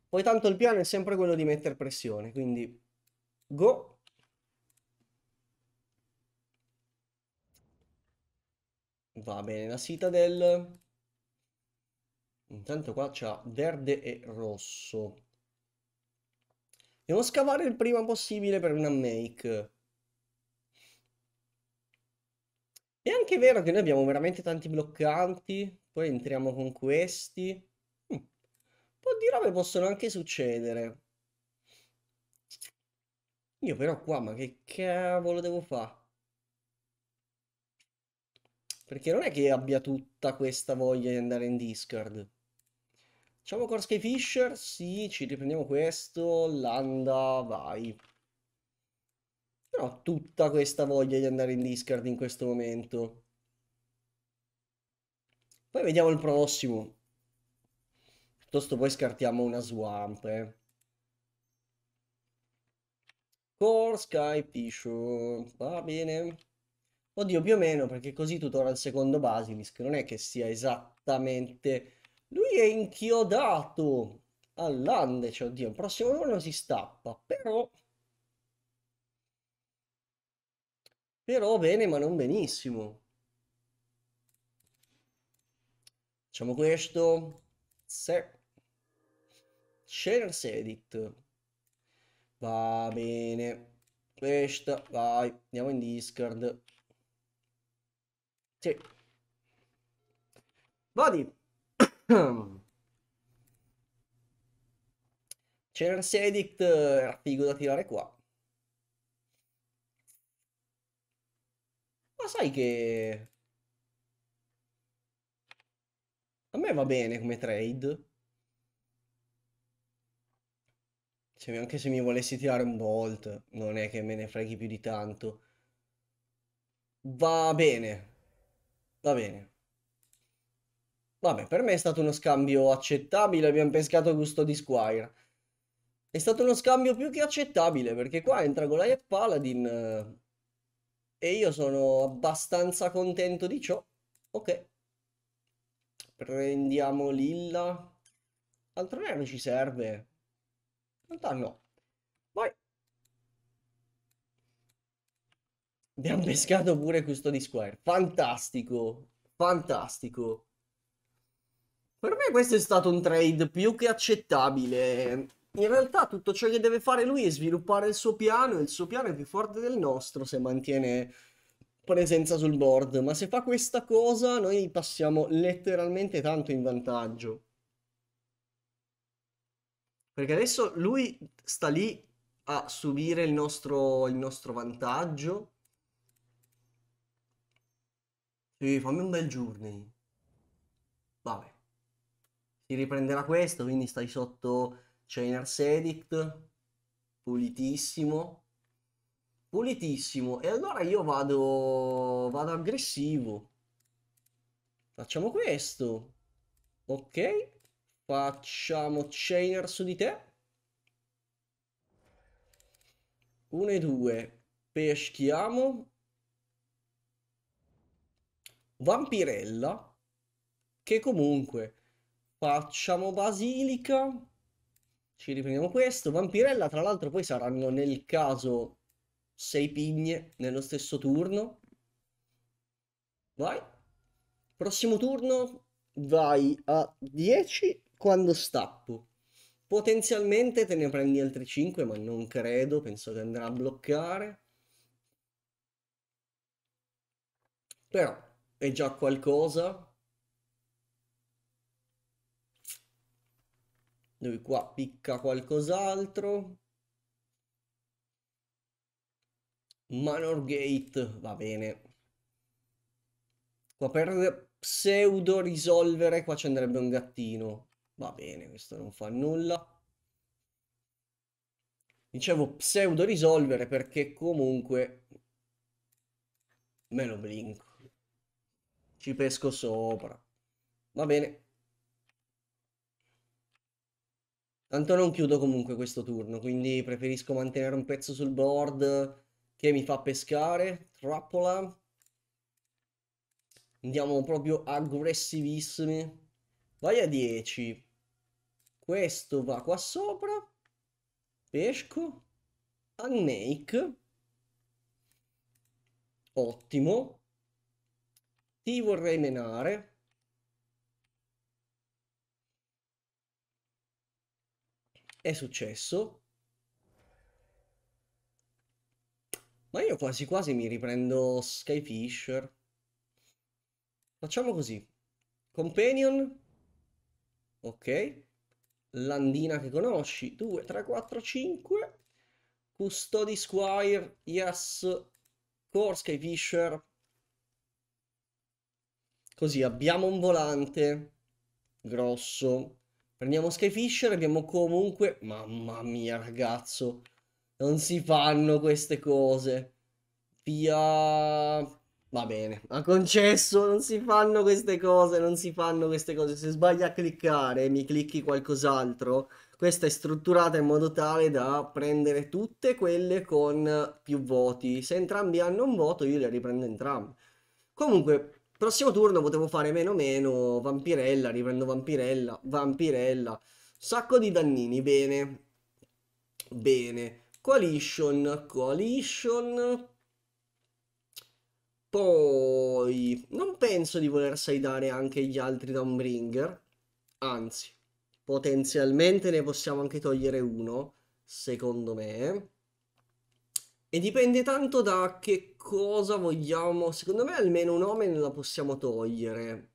Poi tanto il piano è sempre quello di mettere pressione, quindi go. Va bene, la Citadel. Intanto qua c'è verde e rosso. Devo scavare il prima possibile per una make. È anche vero che noi abbiamo veramente tanti bloccanti, poi entriamo con questi. Mm. Un po' di robe possono anche succedere. Io però qua, ma che cavolo devo fare? Perché non è che abbia tutta questa voglia di andare in Discord. Facciamo Corsky Fisher, sì, ci riprendiamo questo, Landa, vai. Però ho tutta questa voglia di andare in Discard in questo momento. Poi vediamo il prossimo. Piuttosto poi scartiamo una Swamp, eh. Core Sky Tissue. Va bene. Oddio, più o meno, perché così tutora il secondo Basilisk. Non è che sia esattamente... Lui è inchiodato all'Ande, oddio, il prossimo turno si stappa, però... Però bene, ma non benissimo. Facciamo questo. Se... Sharers Edit. Va bene. Questa, vai. Andiamo in Discord. Sì. Body. Sharers Edit era figo da tirare qua. Ma sai che... A me va bene come trade. Cioè, anche se mi volessi tirare un bolt, non è che me ne freghi più di tanto. Va bene. Va bene. Vabbè, per me è stato uno scambio accettabile, abbiamo pescato gusto di Squire. È stato uno scambio più che accettabile, perché qua entra Goliath Paladin eh, e io sono abbastanza contento di ciò. Ok. Prendiamo Lilla. Altro nero ci serve. In realtà no. Vai. Abbiamo pescato pure questo di Square. Fantastico. Fantastico. Per me questo è stato un trade più che accettabile in realtà tutto ciò che deve fare lui è sviluppare il suo piano, e il suo piano è più forte del nostro se mantiene presenza sul board, ma se fa questa cosa noi passiamo letteralmente tanto in vantaggio. Perché adesso lui sta lì a subire il nostro, il nostro vantaggio. Sì, fammi un bel journey. Vabbè. Si riprenderà questo, quindi stai sotto Chainers Edict, pulitissimo, pulitissimo. E allora io vado, vado aggressivo. Facciamo questo. Ok, facciamo Chainer su di te. 1 e 2, peschiamo. Vampirella, che comunque facciamo Basilica. Ci riprendiamo questo. Vampirella, tra l'altro, poi saranno nel caso 6 pigne nello stesso turno. Vai. Prossimo turno vai a 10 quando stappo. Potenzialmente te ne prendi altri 5, ma non credo, penso che andrà a bloccare. Però è già qualcosa Lui qua picca qualcos'altro. Manor Gate, va bene. Qua per pseudo risolvere, qua ci andrebbe un gattino. Va bene, questo non fa nulla. Dicevo pseudo risolvere perché comunque me lo blinco. Ci pesco sopra. Va bene. Tanto non chiudo comunque questo turno, quindi preferisco mantenere un pezzo sul board che mi fa pescare. Trappola. Andiamo proprio aggressivissimi. Vai a 10. Questo va qua sopra. Pesco. Annake. Ottimo. Ti vorrei menare. È successo. Ma io quasi quasi mi riprendo Skyfisher. Facciamo così. Companion. Ok. Landina che conosci. 2, 3, 4, 5. Custodi Squire. Yes. Core Skyfisher. Così abbiamo un volante grosso Prendiamo Sky Fisher, abbiamo comunque... Mamma mia, ragazzo. Non si fanno queste cose. Via... Va bene, ha concesso, non si fanno queste cose, non si fanno queste cose. Se sbagli a cliccare e mi clicchi qualcos'altro, questa è strutturata in modo tale da prendere tutte quelle con più voti. Se entrambi hanno un voto, io le riprendo entrambe. Comunque, Prossimo turno potevo fare meno meno, vampirella, riprendo vampirella, vampirella. Sacco di dannini, bene. Bene. Coalition, coalition. Poi, non penso di voler saidare anche gli altri downbringer. Anzi, potenzialmente ne possiamo anche togliere uno, secondo me. E dipende tanto da che cosa vogliamo... Secondo me almeno un omen la possiamo togliere.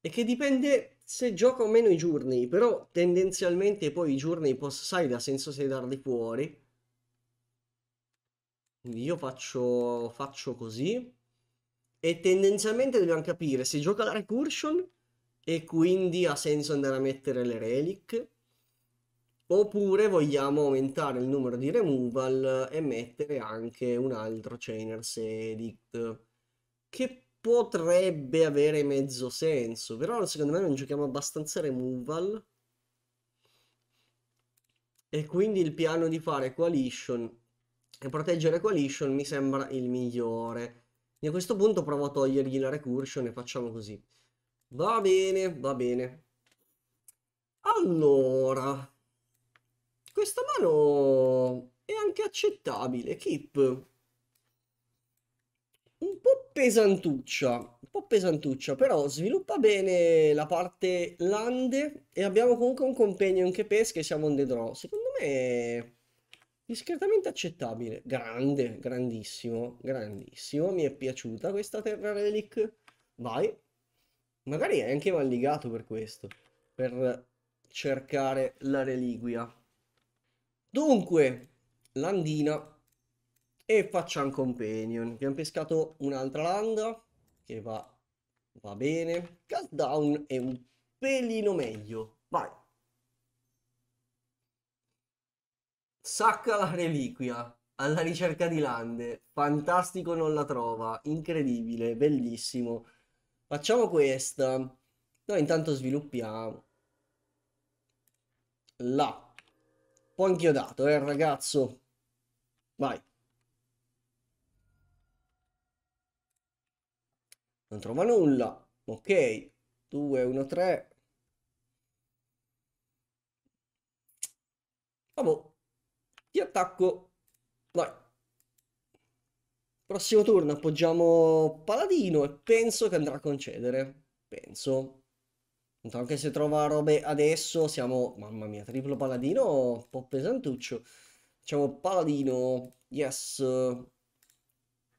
E che dipende se gioca o meno i giorni, però tendenzialmente poi i giorni post side ha senso se darli fuori. io faccio, faccio così. E tendenzialmente dobbiamo capire se gioca la recursion e quindi ha senso andare a mettere le relic oppure vogliamo aumentare il numero di removal e mettere anche un altro Chainers Edict che potrebbe avere mezzo senso però secondo me non giochiamo abbastanza removal e quindi il piano di fare coalition e proteggere coalition mi sembra il migliore e a questo punto provo a togliergli la recursion e facciamo così va bene va bene allora questa mano è anche accettabile. Kip. Un po' pesantuccia, un po' pesantuccia, però sviluppa bene la parte lande e abbiamo comunque un companion che pesca e siamo on the draw. Secondo me è discretamente accettabile. Grande, grandissimo, grandissimo. Mi è piaciuta questa Terra Relic. Vai. Magari è anche malligato per questo. Per cercare la reliquia. Dunque, landina e facciamo companion. Abbiamo pescato un'altra landa che va, va bene. Countdown è un pelino meglio. Vai. Sacca la reliquia alla ricerca di lande. Fantastico non la trova. Incredibile, bellissimo. Facciamo questa. Noi intanto sviluppiamo. La po' inchiodato, eh, ragazzo. Vai. Non trova nulla. Ok. 2, 1, 3. Vabbè. Ti attacco. Vai. Prossimo turno appoggiamo Paladino e penso che andrà a concedere. Penso. Anche se trova robe adesso, siamo... Mamma mia, triplo paladino, un po' pesantuccio. Diciamo paladino, yes.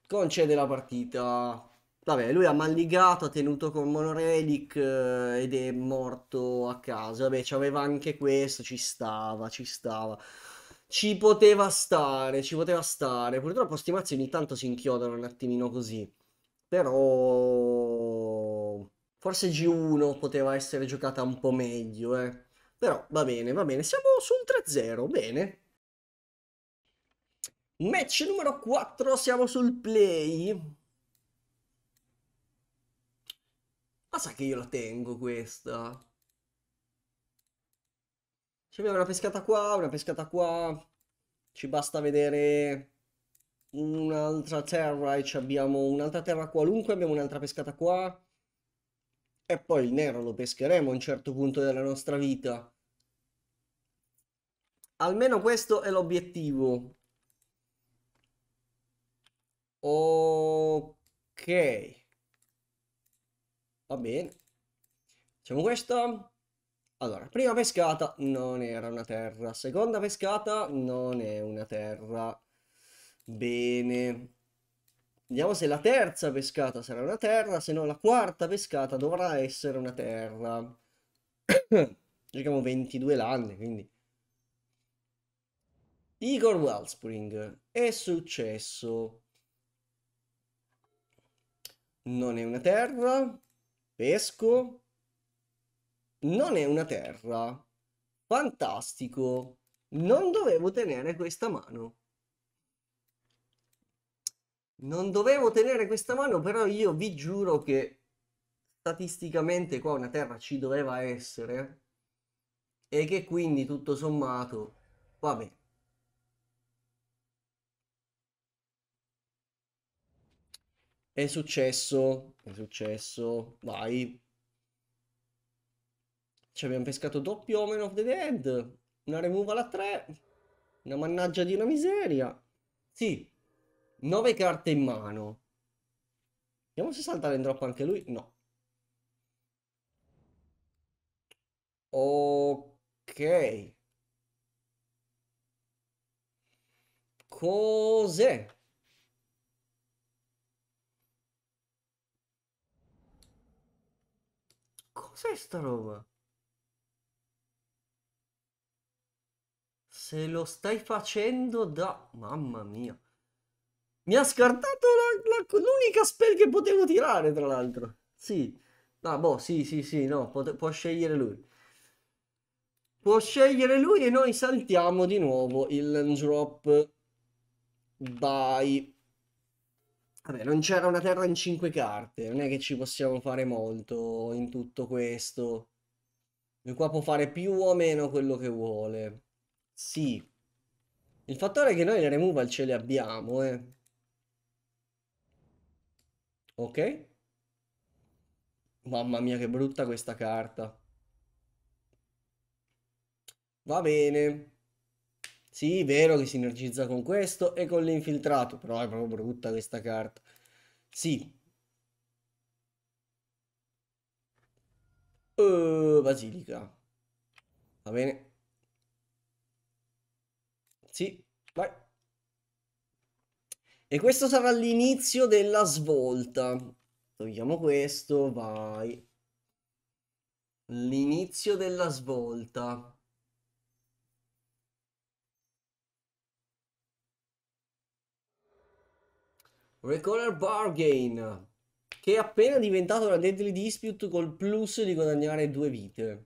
Concede la partita. Vabbè, lui ha malligato, ha tenuto con monorelic eh, ed è morto a casa. Vabbè, c'aveva anche questo, ci stava, ci stava. Ci poteva stare, ci poteva stare. Purtroppo stimazioni, intanto si inchiodano un attimino così. Però Forse G1 poteva essere giocata un po' meglio, eh. Però va bene, va bene. Siamo su un 3-0, bene. Match numero 4, siamo sul play. Ma sa che io la tengo questa. Ci abbiamo una pescata qua, una pescata qua. Ci basta vedere un'altra terra e ci abbiamo un'altra terra qualunque. Abbiamo un'altra pescata qua. E poi il nero lo pescheremo a un certo punto della nostra vita. Almeno questo è l'obiettivo. Ok. Va bene. Facciamo questo. Allora, prima pescata non era una terra. Seconda pescata non è una terra. Bene. Vediamo se la terza pescata sarà una terra, se no la quarta pescata dovrà essere una terra. Giochiamo 22 lande, quindi... Igor Wellspring, è successo. Non è una terra, pesco, non è una terra. Fantastico, non dovevo tenere questa mano. Non dovevo tenere questa mano, però io vi giuro che statisticamente qua una terra ci doveva essere e che quindi tutto sommato va bene. È successo, è successo, vai. Ci abbiamo pescato doppio Omen of the Dead, una removal a tre, una mannaggia di una miseria. Sì, 9 carte in mano. Vediamo se salta l'endrop anche lui. No. Ok. Cos'è? Cos'è sta roba? Se lo stai facendo da... Mamma mia. Mi ha scartato l'unica spell che potevo tirare, tra l'altro. Sì. Ah, boh, sì, sì, sì, no, pot- può scegliere lui. Può scegliere lui e noi saltiamo di nuovo il drop by... Vabbè, non c'era una terra in 5 carte, non è che ci possiamo fare molto in tutto questo. Lui qua può fare più o meno quello che vuole. Sì. Il fattore è che noi le removal ce le abbiamo, eh. Ok? Mamma mia, che brutta questa carta. Va bene. Sì, vero che sinergizza con questo e con l'infiltrato, però è proprio brutta questa carta. Sì. Uh, basilica. Va bene. Sì, vai. E questo sarà l'inizio della svolta. Togliamo questo, vai. L'inizio della svolta. Recorder Bargain, che è appena diventato una Deadly Dispute col plus di guadagnare due vite.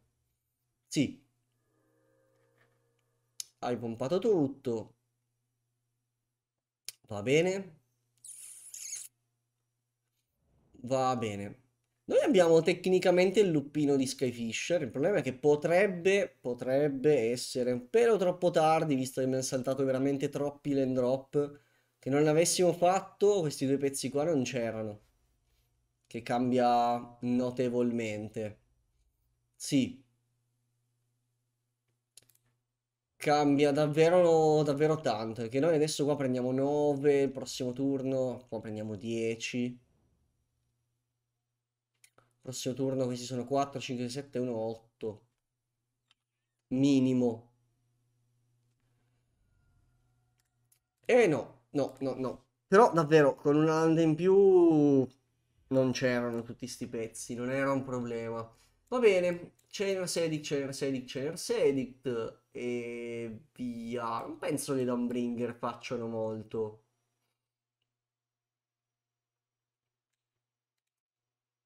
Sì. Hai pompato tutto. Va bene. Va bene. Noi abbiamo tecnicamente il luppino di Skyfisher, il problema è che potrebbe, potrebbe essere un pelo troppo tardi, visto che mi hanno saltato veramente troppi land drop, che non l'avessimo fatto, questi due pezzi qua non c'erano, che cambia notevolmente. Sì, cambia davvero, davvero tanto. Perché noi adesso qua prendiamo 9, il prossimo turno qua prendiamo 10. prossimo turno questi sono 4, 5, 7, 1, 8. Minimo. E no, no, no, no. Però davvero, con un hand in più non c'erano tutti sti pezzi, non era un problema. Va bene, Chainers Edict, Chainers Edict, Chainers Edict e via. Non penso che i Dawnbringer facciano molto.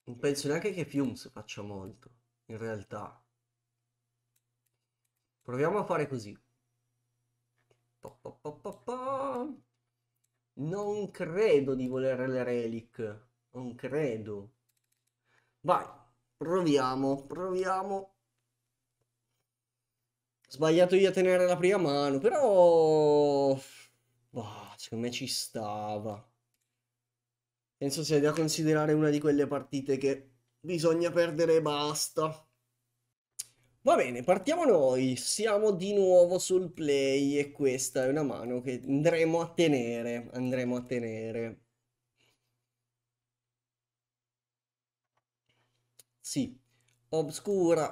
Non penso neanche che Fumes faccia molto, in realtà. Proviamo a fare così. Pa, pa, pa, non credo di volere le relic. Non credo. Vai. Proviamo, proviamo. Sbagliato io a tenere la prima mano, però... Bah, secondo me ci stava. Penso sia da considerare una di quelle partite che bisogna perdere e basta. Va bene, partiamo noi. Siamo di nuovo sul play e questa è una mano che andremo a tenere. Andremo a tenere. Sì, obscura,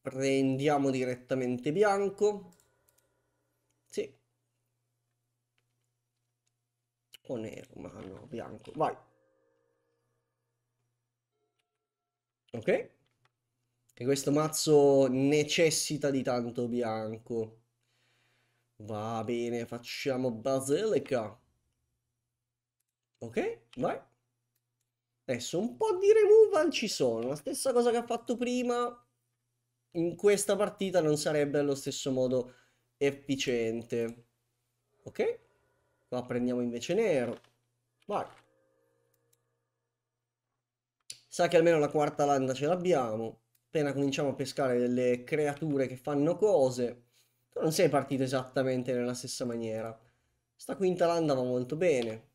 prendiamo direttamente bianco. Sì. O nero, ma no, bianco, vai. Ok. E questo mazzo necessita di tanto bianco. Va bene, facciamo basilica. Ok, vai. Adesso un po' di removal ci sono, la stessa cosa che ha fatto prima in questa partita non sarebbe allo stesso modo efficiente. Ok? Qua prendiamo invece nero. Vai. Sa che almeno la quarta landa ce l'abbiamo. Appena cominciamo a pescare delle creature che fanno cose, tu non sei partito esattamente nella stessa maniera. Sta quinta landa va molto bene.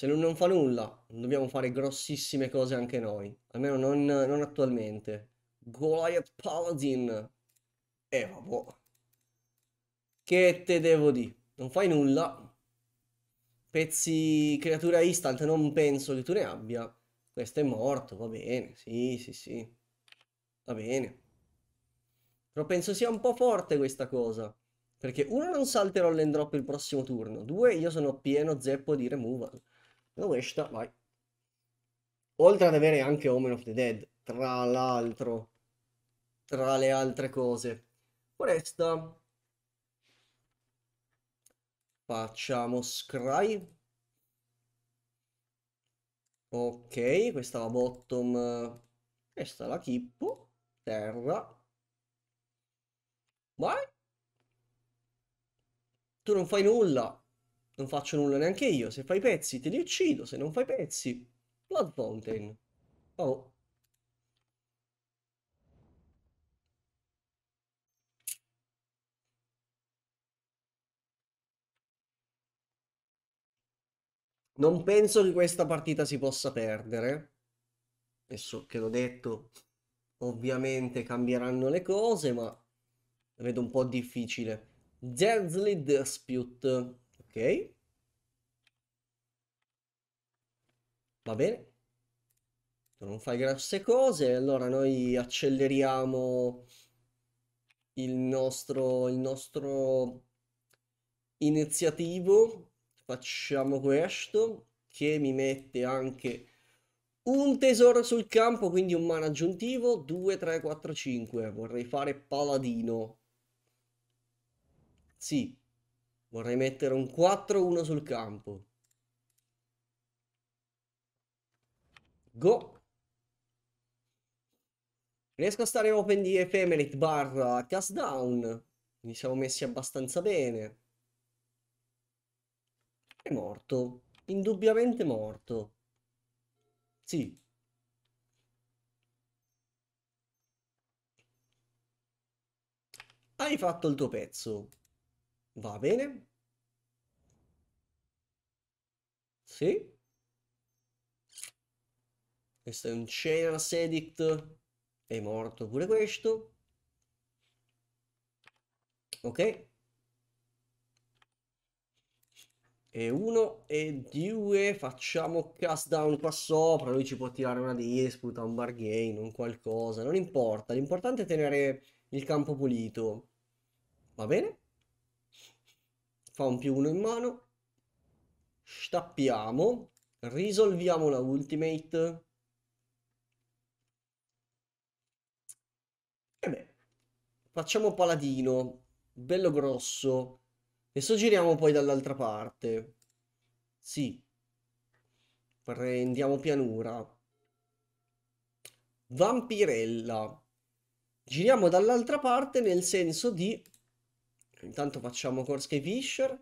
se lui non fa nulla, dobbiamo fare grossissime cose anche noi. Almeno non, non attualmente. Goliath Paladin. E eh, vabbè. Che te devo dire? Non fai nulla. Pezzi creatura instant non penso che tu ne abbia. Questo è morto, va bene. Sì, sì, sì. Va bene. Però penso sia un po' forte questa cosa. Perché uno non salterò l'endrop il prossimo turno. Due, io sono pieno zeppo di removal. La Weshta, vai. Oltre ad avere anche Omen of the Dead, tra l'altro, tra le altre cose. Foresta. Facciamo Scry. Ok, questa è la bottom. Questa la chippo. Terra. Vai. Tu non fai nulla non faccio nulla neanche io. Se fai pezzi te li uccido, se non fai pezzi, Blood Fountain. Oh. Non penso che questa partita si possa perdere. Adesso che l'ho detto, ovviamente cambieranno le cose, ma la vedo un po' difficile. Zerzlid Dispute va bene non fai grosse cose allora noi acceleriamo il nostro, il nostro iniziativo facciamo questo che mi mette anche un tesoro sul campo, quindi un mana aggiuntivo, 2, 3, 4, 5. Vorrei fare paladino. Sì. Vorrei mettere un 4-1 sul campo. Go! Riesco a stare open di Ephemerate barra cast down. Quindi siamo messi abbastanza bene. È morto. Indubbiamente morto. Sì. Hai fatto il tuo pezzo. Va bene? Sì. Questo è un Chainers Edict. È morto pure questo. Ok. E uno e due. Facciamo cast down qua sopra. Lui ci può tirare una disputa, un bargain, un qualcosa. Non importa. L'importante è tenere il campo pulito. Va bene? fa un più uno in mano, stappiamo, risolviamo la ultimate. E beh, facciamo paladino, bello grosso, adesso giriamo poi dall'altra parte. Sì, prendiamo pianura. Vampirella. Giriamo dall'altra parte nel senso di Intanto facciamo Korsky Fisher.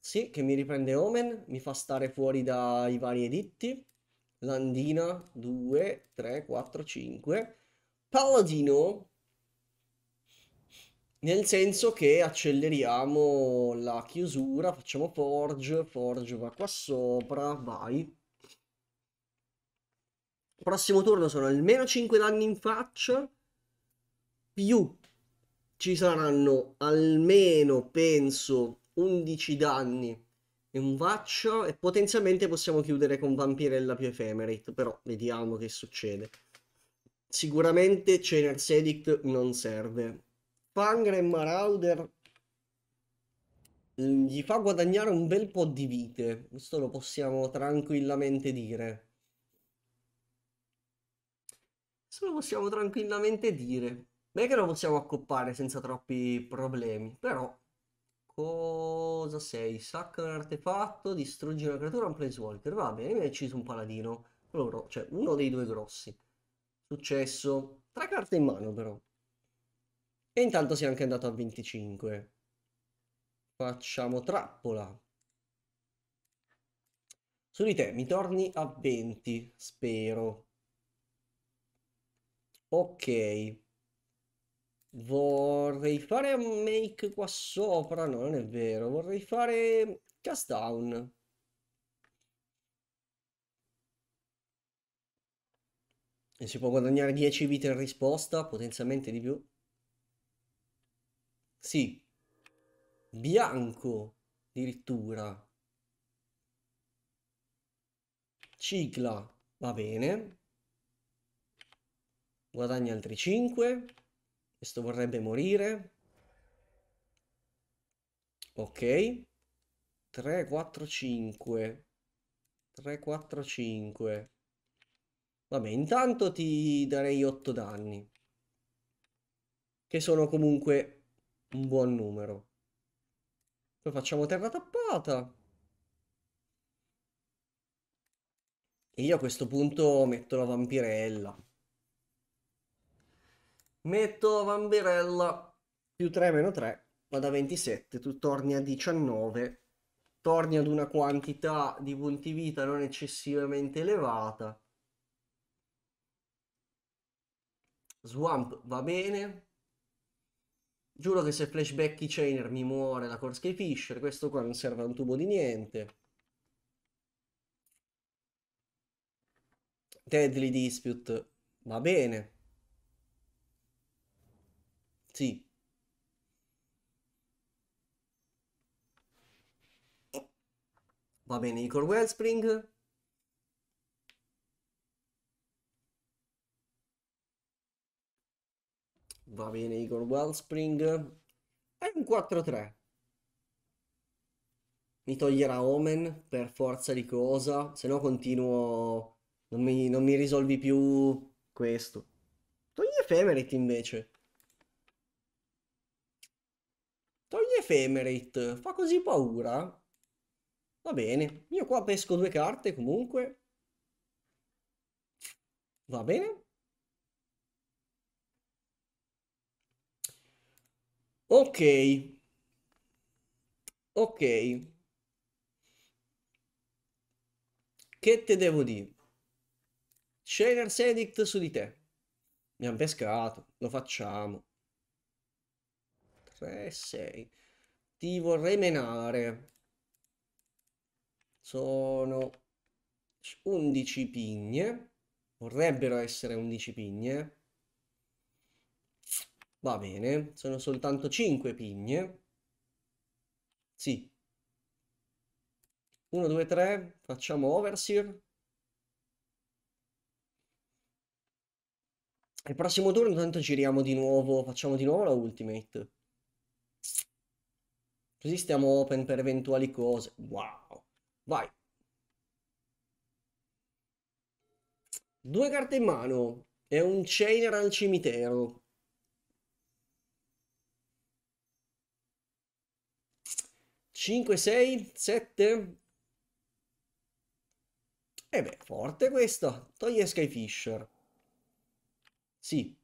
Sì, che mi riprende Omen, mi fa stare fuori dai vari editti. Landina, 2, 3, 4, 5. Paladino, nel senso che acceleriamo la chiusura, facciamo Forge, Forge va qua sopra, vai. Prossimo turno sono almeno 5 danni in faccia, più ci saranno almeno, penso, 11 danni e un vaccio e potenzialmente possiamo chiudere con Vampirella più Ephemerate, però vediamo che succede. Sicuramente Cener's Edict non serve. Fangra e Marauder mm, gli fa guadagnare un bel po' di vite, questo lo possiamo tranquillamente dire. Questo lo possiamo tranquillamente dire. Beh che lo possiamo accoppare senza troppi problemi, però... Cosa sei? Sacca un artefatto, distruggi una creatura, un planeswalker. Va bene, mi ha ucciso un paladino. Loro, cioè, uno dei due grossi. Successo. Tre carte in mano, però. E intanto si è anche andato a 25. Facciamo trappola. Su di te, mi torni a 20, spero. Ok. Vorrei fare un make qua sopra, no, non è vero. Vorrei fare cast down. E si può guadagnare 10 vite in risposta, potenzialmente di più. Sì. Bianco, addirittura. Cicla, va bene. Guadagna altri 5. Questo vorrebbe morire. Ok. 3, 4, 5. 3, 4, 5. Vabbè, intanto ti darei 8 danni. Che sono comunque un buon numero. Poi facciamo terra tappata. E io a questo punto metto la vampirella metto Vanberella più 3 meno 3, vado a 27, tu torni a 19, torni ad una quantità di punti vita non eccessivamente elevata. Swamp va bene. Giuro che se flashback chainer mi muore la Corskey Fisher, questo qua non serve a un tubo di niente. Deadly Dispute va bene. Sì. Va bene, Igor Wellspring. Va bene, Igor Wellspring. È un 4-3. Mi toglierà Omen per forza di cosa, se no continuo... Non mi, non mi risolvi più questo. Togli Ephemerate invece. Ephemerate, fa così paura? Va bene, io qua pesco due carte comunque. Va bene? Ok. Ok. Che te devo dire? Shader's Edict su di te. Mi hanno pescato, lo facciamo. 3, 6. Ti vorrei menare. Sono 11 pigne. Vorrebbero essere 11 pigne. Va bene, sono soltanto 5 pigne. Sì. 1, 2, 3, facciamo overseer. Il prossimo turno intanto giriamo di nuovo, facciamo di nuovo la ultimate. Così stiamo open per eventuali cose. Wow. Vai. Due carte in mano e un chainer al cimitero. Cinque, sei, sette. E eh beh, forte questo. Toglie Skyfisher. Sì.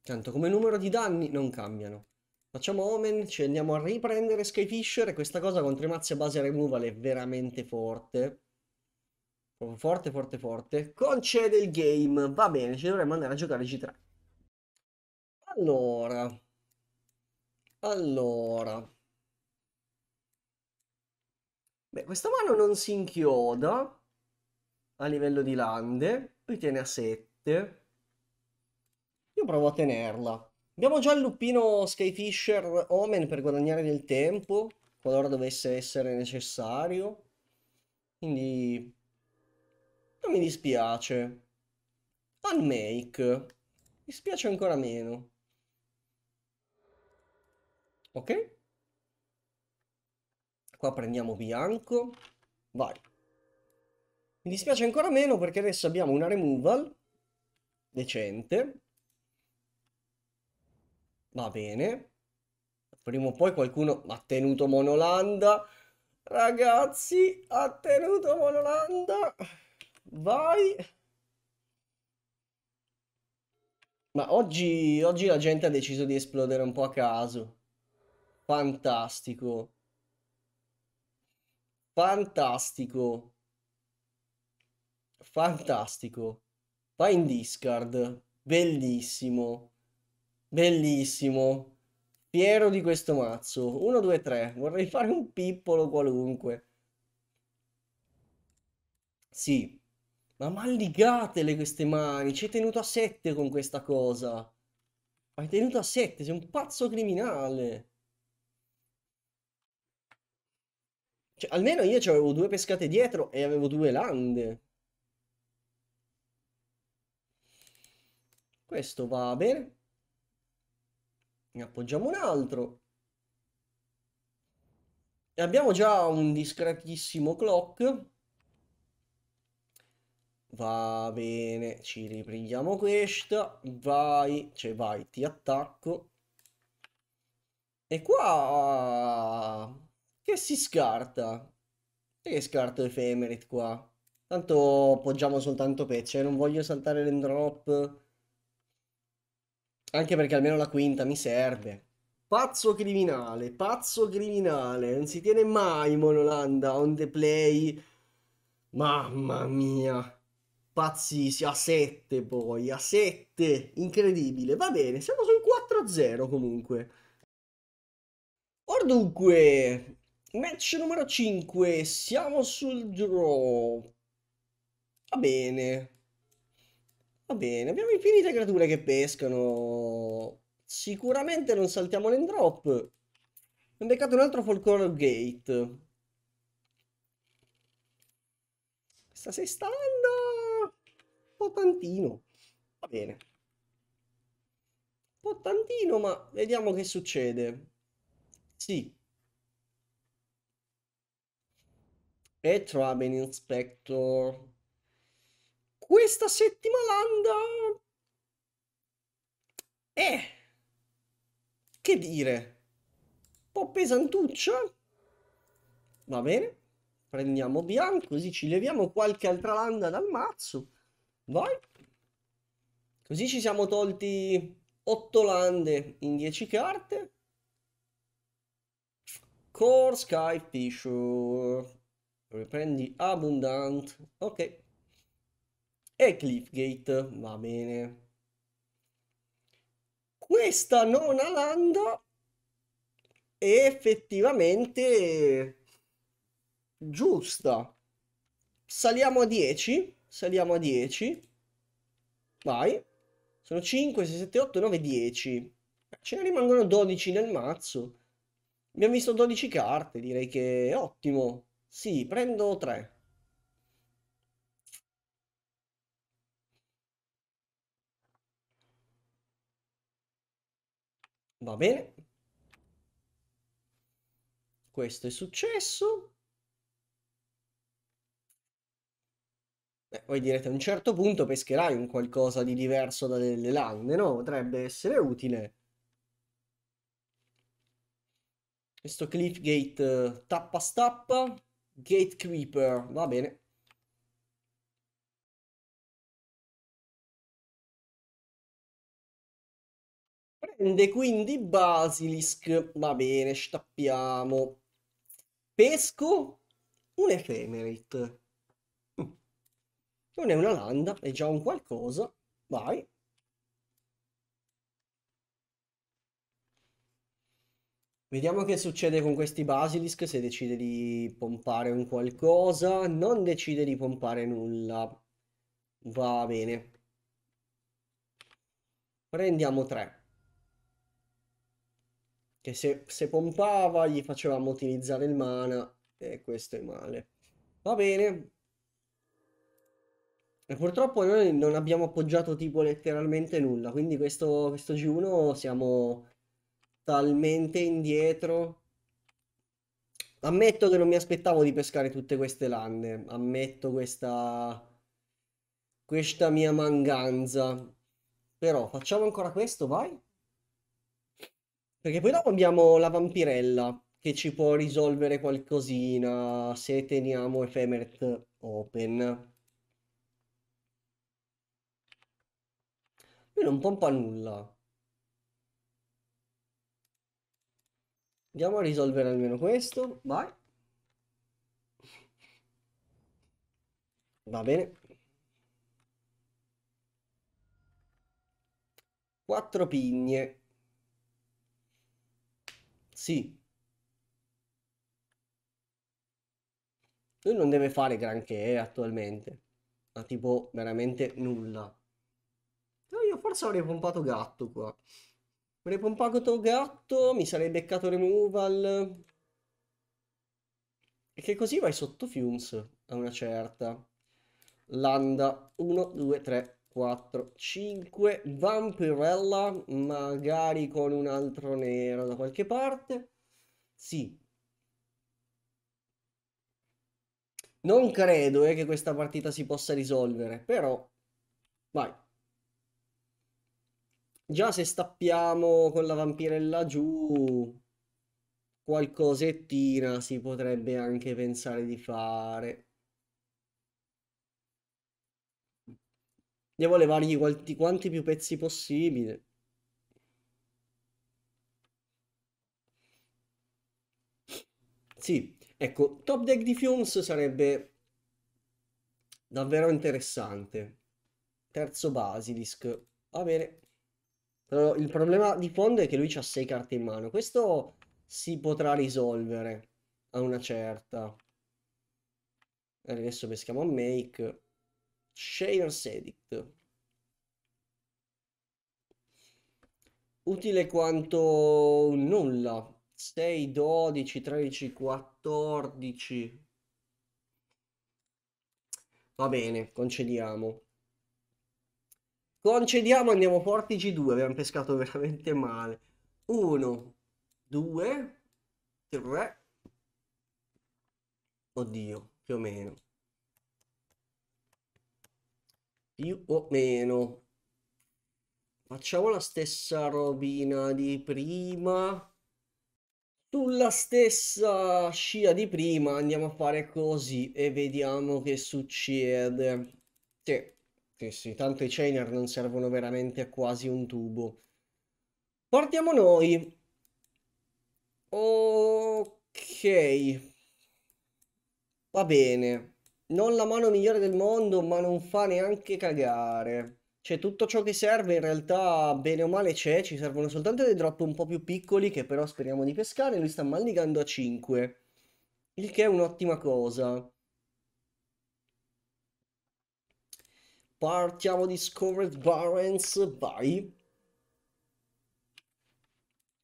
Tanto come numero di danni non cambiano. Facciamo Omen, ci andiamo a riprendere Skyfisher e questa cosa contro i mazzi a base removal è veramente forte. Proprio forte, forte, forte. Concede il game. Va bene, ci dovremmo andare a giocare G3. Allora. Allora. Beh, questa mano non si inchioda a livello di lande. Lui tiene a 7. Io provo a tenerla. Abbiamo già il lupino Skyfisher Omen per guadagnare del tempo, qualora dovesse essere necessario. Quindi... Non mi dispiace. Unmake. Mi spiace ancora meno. Ok. Qua prendiamo bianco. Vai. Mi dispiace ancora meno perché adesso abbiamo una removal decente va bene. Prima o poi qualcuno ha tenuto Monolanda. Ragazzi, ha tenuto Monolanda. Vai. Ma oggi, oggi la gente ha deciso di esplodere un po' a caso. Fantastico. Fantastico. Fantastico. Vai in discard. Bellissimo. Bellissimo. Fiero di questo mazzo. 1, 2, 3. Vorrei fare un pippolo qualunque. Sì. Ma malligatele queste mani. Ci hai tenuto a 7 con questa cosa. Hai tenuto a 7. Sei un pazzo criminale. Cioè, almeno io avevo due pescate dietro e avevo due lande. Questo va bene ne appoggiamo un altro. E abbiamo già un discretissimo clock. Va bene, ci riprendiamo questa. Vai, cioè vai, ti attacco. E qua... Che si scarta? che scarto Ephemerate qua? Tanto appoggiamo soltanto pezzi, eh? non voglio saltare l'endrop anche perché almeno la quinta mi serve. Pazzo criminale, pazzo criminale, non si tiene mai Monolanda on the play. Mamma mia. Pazzissimo, a 7 poi, a 7, incredibile. Va bene, siamo sul 4-0 comunque. Or dunque, match numero 5, siamo sul draw. Va bene, Va bene, abbiamo infinite creature che pescano. Sicuramente non saltiamo l'endrop. Abbiamo beccato un altro Folklore Gate. Sta sestando un po' tantino. Va bene. Un po' tantino, ma vediamo che succede. Sì. E Traben Inspector questa settima landa è che dire, un po' pesantuccia, va bene, prendiamo bianco, così ci leviamo qualche altra landa dal mazzo, vai, così ci siamo tolti 8 lande in 10 carte, core sky tissue, riprendi abundant, ok, e Cliffgate, va bene. Questa nona landa è effettivamente giusta. Saliamo a 10, saliamo a 10. Vai. Sono 5, 6, 7, 8, 9, 10. Ce ne rimangono 12 nel mazzo. Abbiamo visto 12 carte, direi che è ottimo. Sì, prendo 3. Va bene. Questo è successo. Beh, voi direte a un certo punto pescherai un qualcosa di diverso dalle lande, no? Potrebbe essere utile. Questo cliff gate eh, tappa stappa, gate creeper, va bene. prende quindi Basilisk. Va bene, stappiamo. Pesco un Ephemerate. Mm. Non è una landa, è già un qualcosa. Vai. Vediamo che succede con questi Basilisk, se decide di pompare un qualcosa. Non decide di pompare nulla. Va bene. Prendiamo tre. Che se, se pompava gli facevamo utilizzare il mana e questo è male. Va bene. E purtroppo noi non abbiamo appoggiato tipo letteralmente nulla, quindi questo, questo G1 siamo talmente indietro. Ammetto che non mi aspettavo di pescare tutte queste lande, ammetto questa, questa mia manganza. Però facciamo ancora questo, vai. Perché poi dopo abbiamo la vampirella che ci può risolvere qualcosina se teniamo Ephemerate open. Lui non pompa nulla. Andiamo a risolvere almeno questo. Vai. Va bene. 4 pigne. Sì. Lui non deve fare granché eh, attualmente. Ma tipo veramente nulla. No, io forse avrei pompato gatto qua. Avrei pompato gatto, mi sarei beccato removal. E che così vai sotto Fumes a una certa. Landa 1, 2, 3. 4, 5, Vampirella, magari con un altro nero da qualche parte. Sì. Non credo eh, che questa partita si possa risolvere, però... Vai. Già se stappiamo con la vampirella giù, qualcosettina si potrebbe anche pensare di fare. Devo levargli quanti, quanti più pezzi possibile. Sì, ecco, top deck di Fumes sarebbe davvero interessante. Terzo Basilisk. Va bene. Però il problema di fondo è che lui ha 6 carte in mano. Questo si potrà risolvere a una certa. Adesso peschiamo a Make. Shaver's Edit. Utile quanto nulla. 6, 12, 13, 14. Va bene, concediamo. Concediamo, andiamo forti G2. Abbiamo pescato veramente male. 1, 2, 3. Oddio, più o meno. più o meno. Facciamo la stessa robina di prima. Sulla stessa scia di prima andiamo a fare così e vediamo che succede. Sì, sì, sì, tanto i chainer non servono veramente a quasi un tubo. Partiamo noi. Ok. Va bene. Non la mano migliore del mondo, ma non fa neanche cagare. Cioè, tutto ciò che serve in realtà, bene o male, c'è. Ci servono soltanto dei drop un po' più piccoli, che però speriamo di pescare. Lui sta malligando a 5. Il che è un'ottima cosa. Partiamo di Scored Barrens, vai.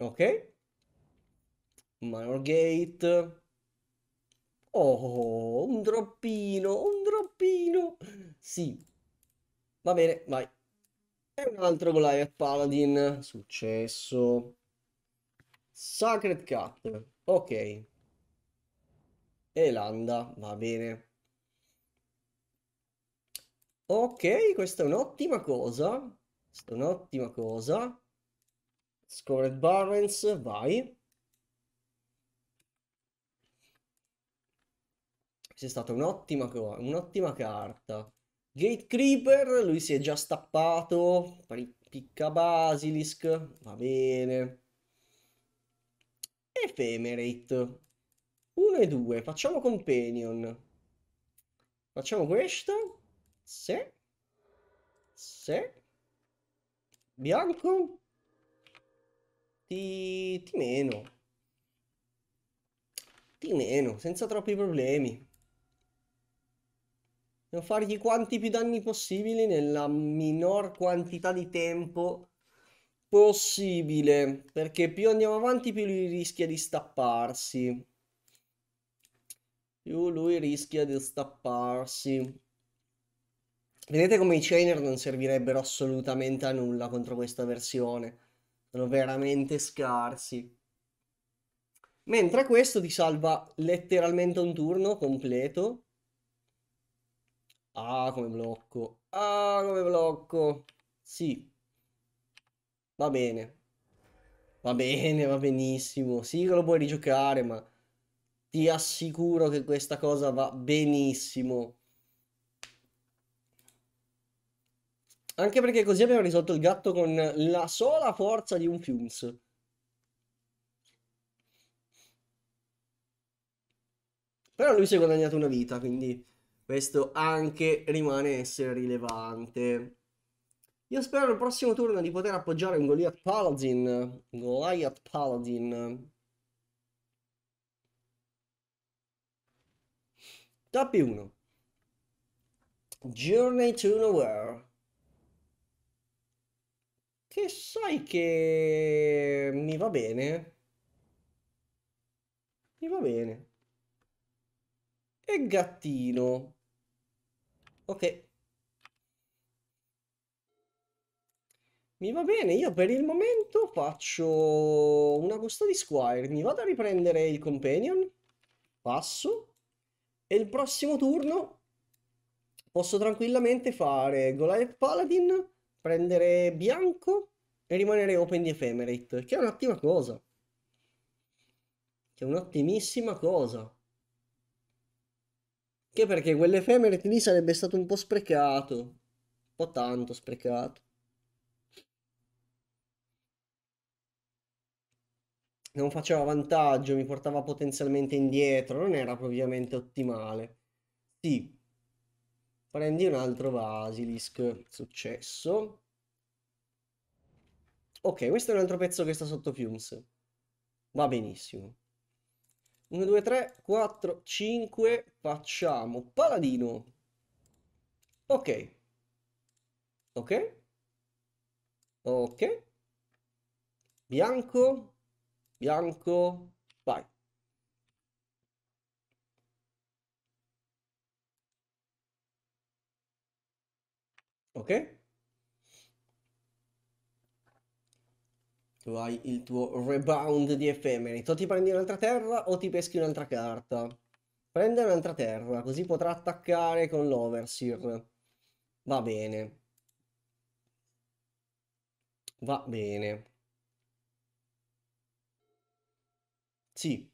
Ok. Minor Gate. Oh, un droppino, un droppino. Sì. Va bene, vai. E un altro Goliath Paladin. Successo. Sacred Cat. Ok. E Landa, va bene. Ok, questa è un'ottima cosa. Questa è un'ottima cosa. Scored Barrens, vai. c'è stata un'ottima, un'ottima carta. Gate Creeper, lui si è già stappato, picca Basilisk, va bene. Ephemerate. 1 e 2, facciamo Companion. Facciamo questo. Se. Se. Bianco. Ti, ti meno. Ti meno, senza troppi problemi. Devo fargli quanti più danni possibili nella minor quantità di tempo possibile. Perché più andiamo avanti più lui rischia di stapparsi. Più lui rischia di stapparsi. Vedete come i chainer non servirebbero assolutamente a nulla contro questa versione. Sono veramente scarsi. Mentre questo ti salva letteralmente un turno completo Ah, come blocco. Ah, come blocco. Sì. Va bene. Va bene, va benissimo. Sì che lo puoi rigiocare, ma ti assicuro che questa cosa va benissimo. Anche perché così abbiamo risolto il gatto con la sola forza di un Fumes. Però lui si è guadagnato una vita, quindi... Questo anche rimane essere rilevante. Io spero il prossimo turno di poter appoggiare un Goliath Paladin. Goliath Paladin. Tappi 1. Journey to Nowhere. Che sai che mi va bene. Mi va bene. E gattino. Ok. Mi va bene, io per il momento faccio una costa di Squire. Mi vado a riprendere il Companion. Passo. E il prossimo turno posso tranquillamente fare Goliath Paladin, prendere bianco e rimanere open di Ephemerate, che è un'ottima cosa. Che è un'ottimissima cosa. Che perché quell'efemerite lì sarebbe stato un po' sprecato. Un po' tanto sprecato. Non faceva vantaggio, mi portava potenzialmente indietro, non era ovviamente ottimale. Sì. Prendi un altro Basilisk, successo. Ok, questo è un altro pezzo che sta sotto Fumes. Va benissimo. 1, 2, 3, 4, 5, facciamo paladino. Ok. Ok. Ok. Bianco. Bianco. Vai. Ok. Tu hai il tuo rebound di effemerito. O ti prendi un'altra terra o ti peschi un'altra carta. Prende un'altra terra, così potrà attaccare con l'Overseer. Va bene. Va bene. Sì,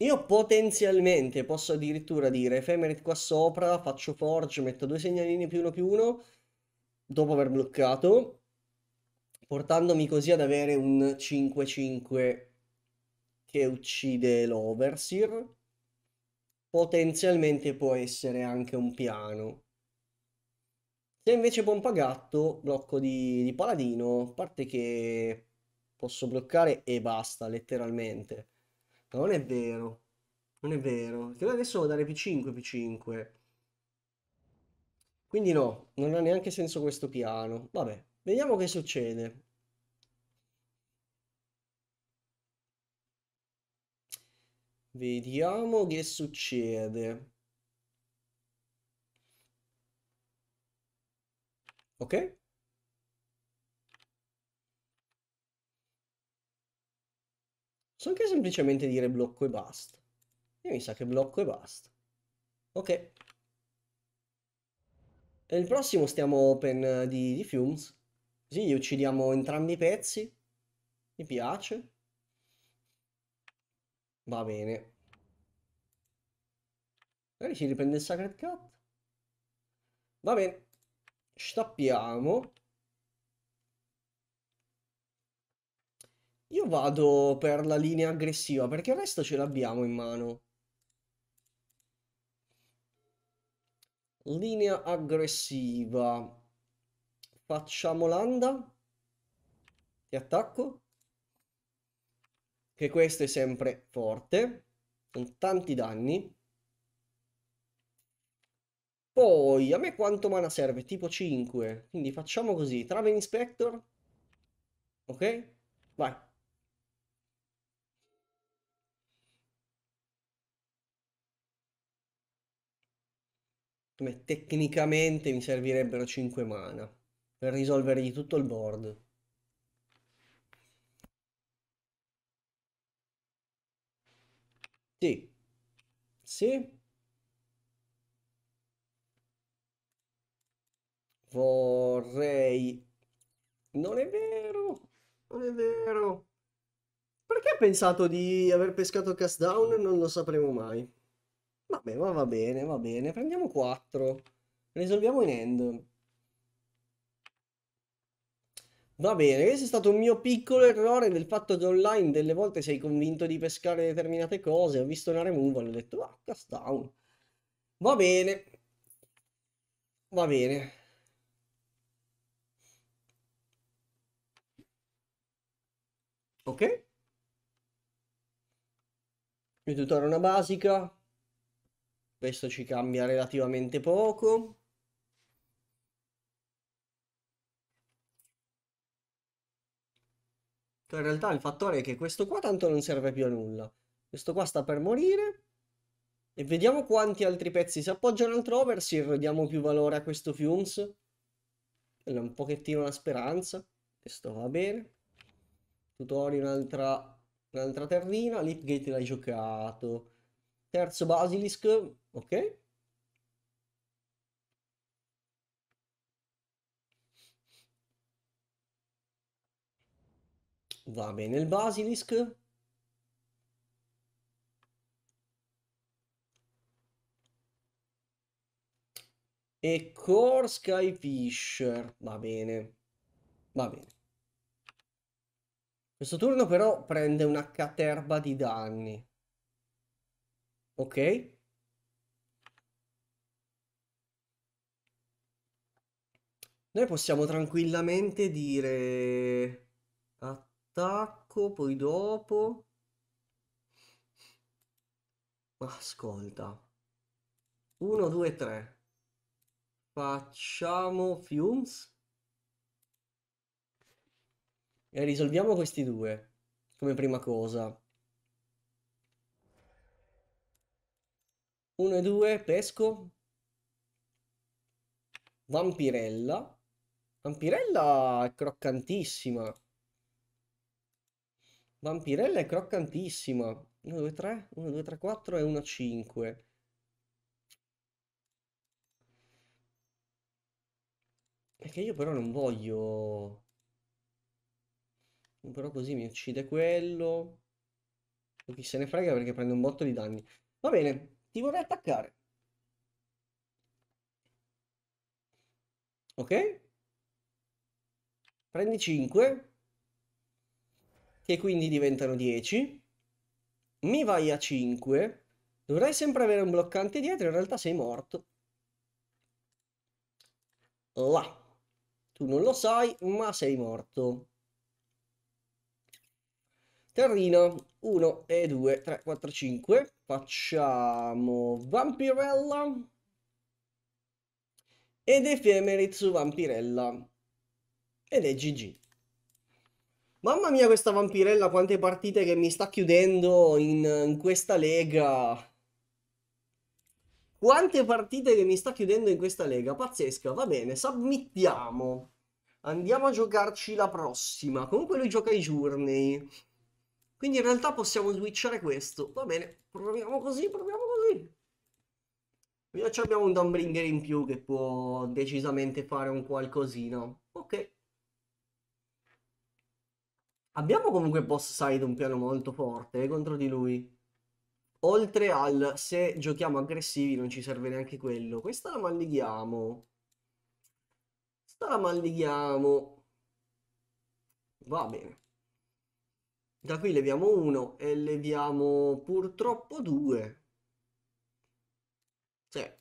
Io potenzialmente posso addirittura dire Ephemerate qua sopra, faccio forge, metto due segnalini più uno più uno, dopo aver bloccato, portandomi così ad avere un 5-5 che uccide l'Overseer. Potenzialmente può essere anche un piano. Se invece pompa gatto, blocco di, di paladino, a parte che posso bloccare e basta, letteralmente. Non è vero. Non è vero. Credo adesso dare P5, P5. Quindi no, non ha neanche senso questo piano. Vabbè, vediamo che succede. Vediamo che succede. Ok? So anche semplicemente dire blocco e basta. E mi sa che blocco e basta. Ok. E il prossimo stiamo open di, di Fumes. Così gli uccidiamo entrambi i pezzi. Mi piace. Va bene. Magari si riprende il Sacred Cat. Va bene. Stappiamo. Io vado per la linea aggressiva perché il resto ce l'abbiamo in mano. Linea aggressiva. Facciamo l'anda. E attacco. Che questo è sempre forte. Con tanti danni. Poi, a me quanto mana serve? Tipo 5. Quindi facciamo così. Travel Inspector. Ok? Vai. Beh, tecnicamente mi servirebbero 5 mana per risolvergli tutto il board. Sì. Sì. Vorrei... Non è vero! Non è vero! Perché ha pensato di aver pescato cast down? Non lo sapremo mai. Vabbè, ma va bene, va bene. Prendiamo 4. Risolviamo in end. Va bene, questo è stato un mio piccolo errore nel fatto che online delle volte sei convinto di pescare determinate cose. Ho visto una removal e ho detto, ah, cast down. Va bene. Va bene. Ok. Mi tutora una basica. Questo ci cambia relativamente poco. In realtà il fattore è che questo qua tanto non serve più a nulla. Questo qua sta per morire. E vediamo quanti altri pezzi si appoggiano al Troversi e diamo più valore a questo Fumes. Quella è un pochettino la speranza. Questo va bene. Tutori un'altra un terrina. Lipgate l'hai giocato. Terzo Basilisk Ok? Va bene il basilisk. E core sky Va bene. Va bene. Questo turno però prende una caterba di danni. Ok? Noi possiamo tranquillamente dire attacco, poi dopo. Ascolta. 1, 2, 3. Facciamo fumes. E risolviamo questi due come prima cosa. 1 e 2, pesco. Vampirella. Vampirella è croccantissima. Vampirella è croccantissima. 1, 2, 3, 1, 2, 3, 4 e 1, 5. È che io però non voglio... Però così mi uccide quello. E chi se ne frega perché prende un botto di danni. Va bene, ti vorrei attaccare. Ok? Prendi 5, che quindi diventano 10. Mi vai a 5. Dovrai sempre avere un bloccante dietro, in realtà sei morto. Là. Tu non lo sai, ma sei morto. terrino 1 e 2, 3, 4, 5. Facciamo Vampirella ed Efemerit su Vampirella. Ed è GG. Mamma mia questa vampirella, quante partite che mi sta chiudendo in, in questa lega. Quante partite che mi sta chiudendo in questa lega, pazzesca. Va bene, submittiamo. Andiamo a giocarci la prossima. Comunque lui gioca i journey. Quindi in realtà possiamo switchare questo. Va bene, proviamo così, proviamo così. Qui abbiamo un Dumbringer in più che può decisamente fare un qualcosino. Ok. Abbiamo comunque boss side un piano molto forte eh, contro di lui. Oltre al se giochiamo aggressivi non ci serve neanche quello. Questa la mallighiamo. Questa la mallighiamo. Va bene. Da qui leviamo uno e leviamo purtroppo due. Cioè.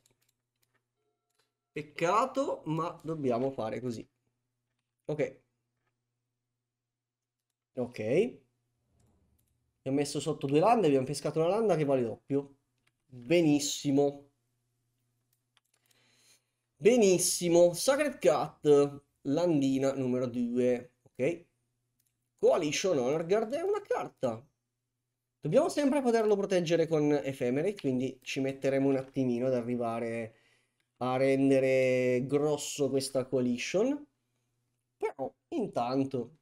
Peccato, ma dobbiamo fare così. Ok. Ok. Gli ho messo sotto due lande, abbiamo pescato una landa che vale doppio. Benissimo. Benissimo. Sacred Cat, landina numero 2. Ok. Coalition Honor Guard è una carta. Dobbiamo sempre poterlo proteggere con Ephemerate, quindi ci metteremo un attimino ad arrivare a rendere grosso questa coalition. Però, intanto,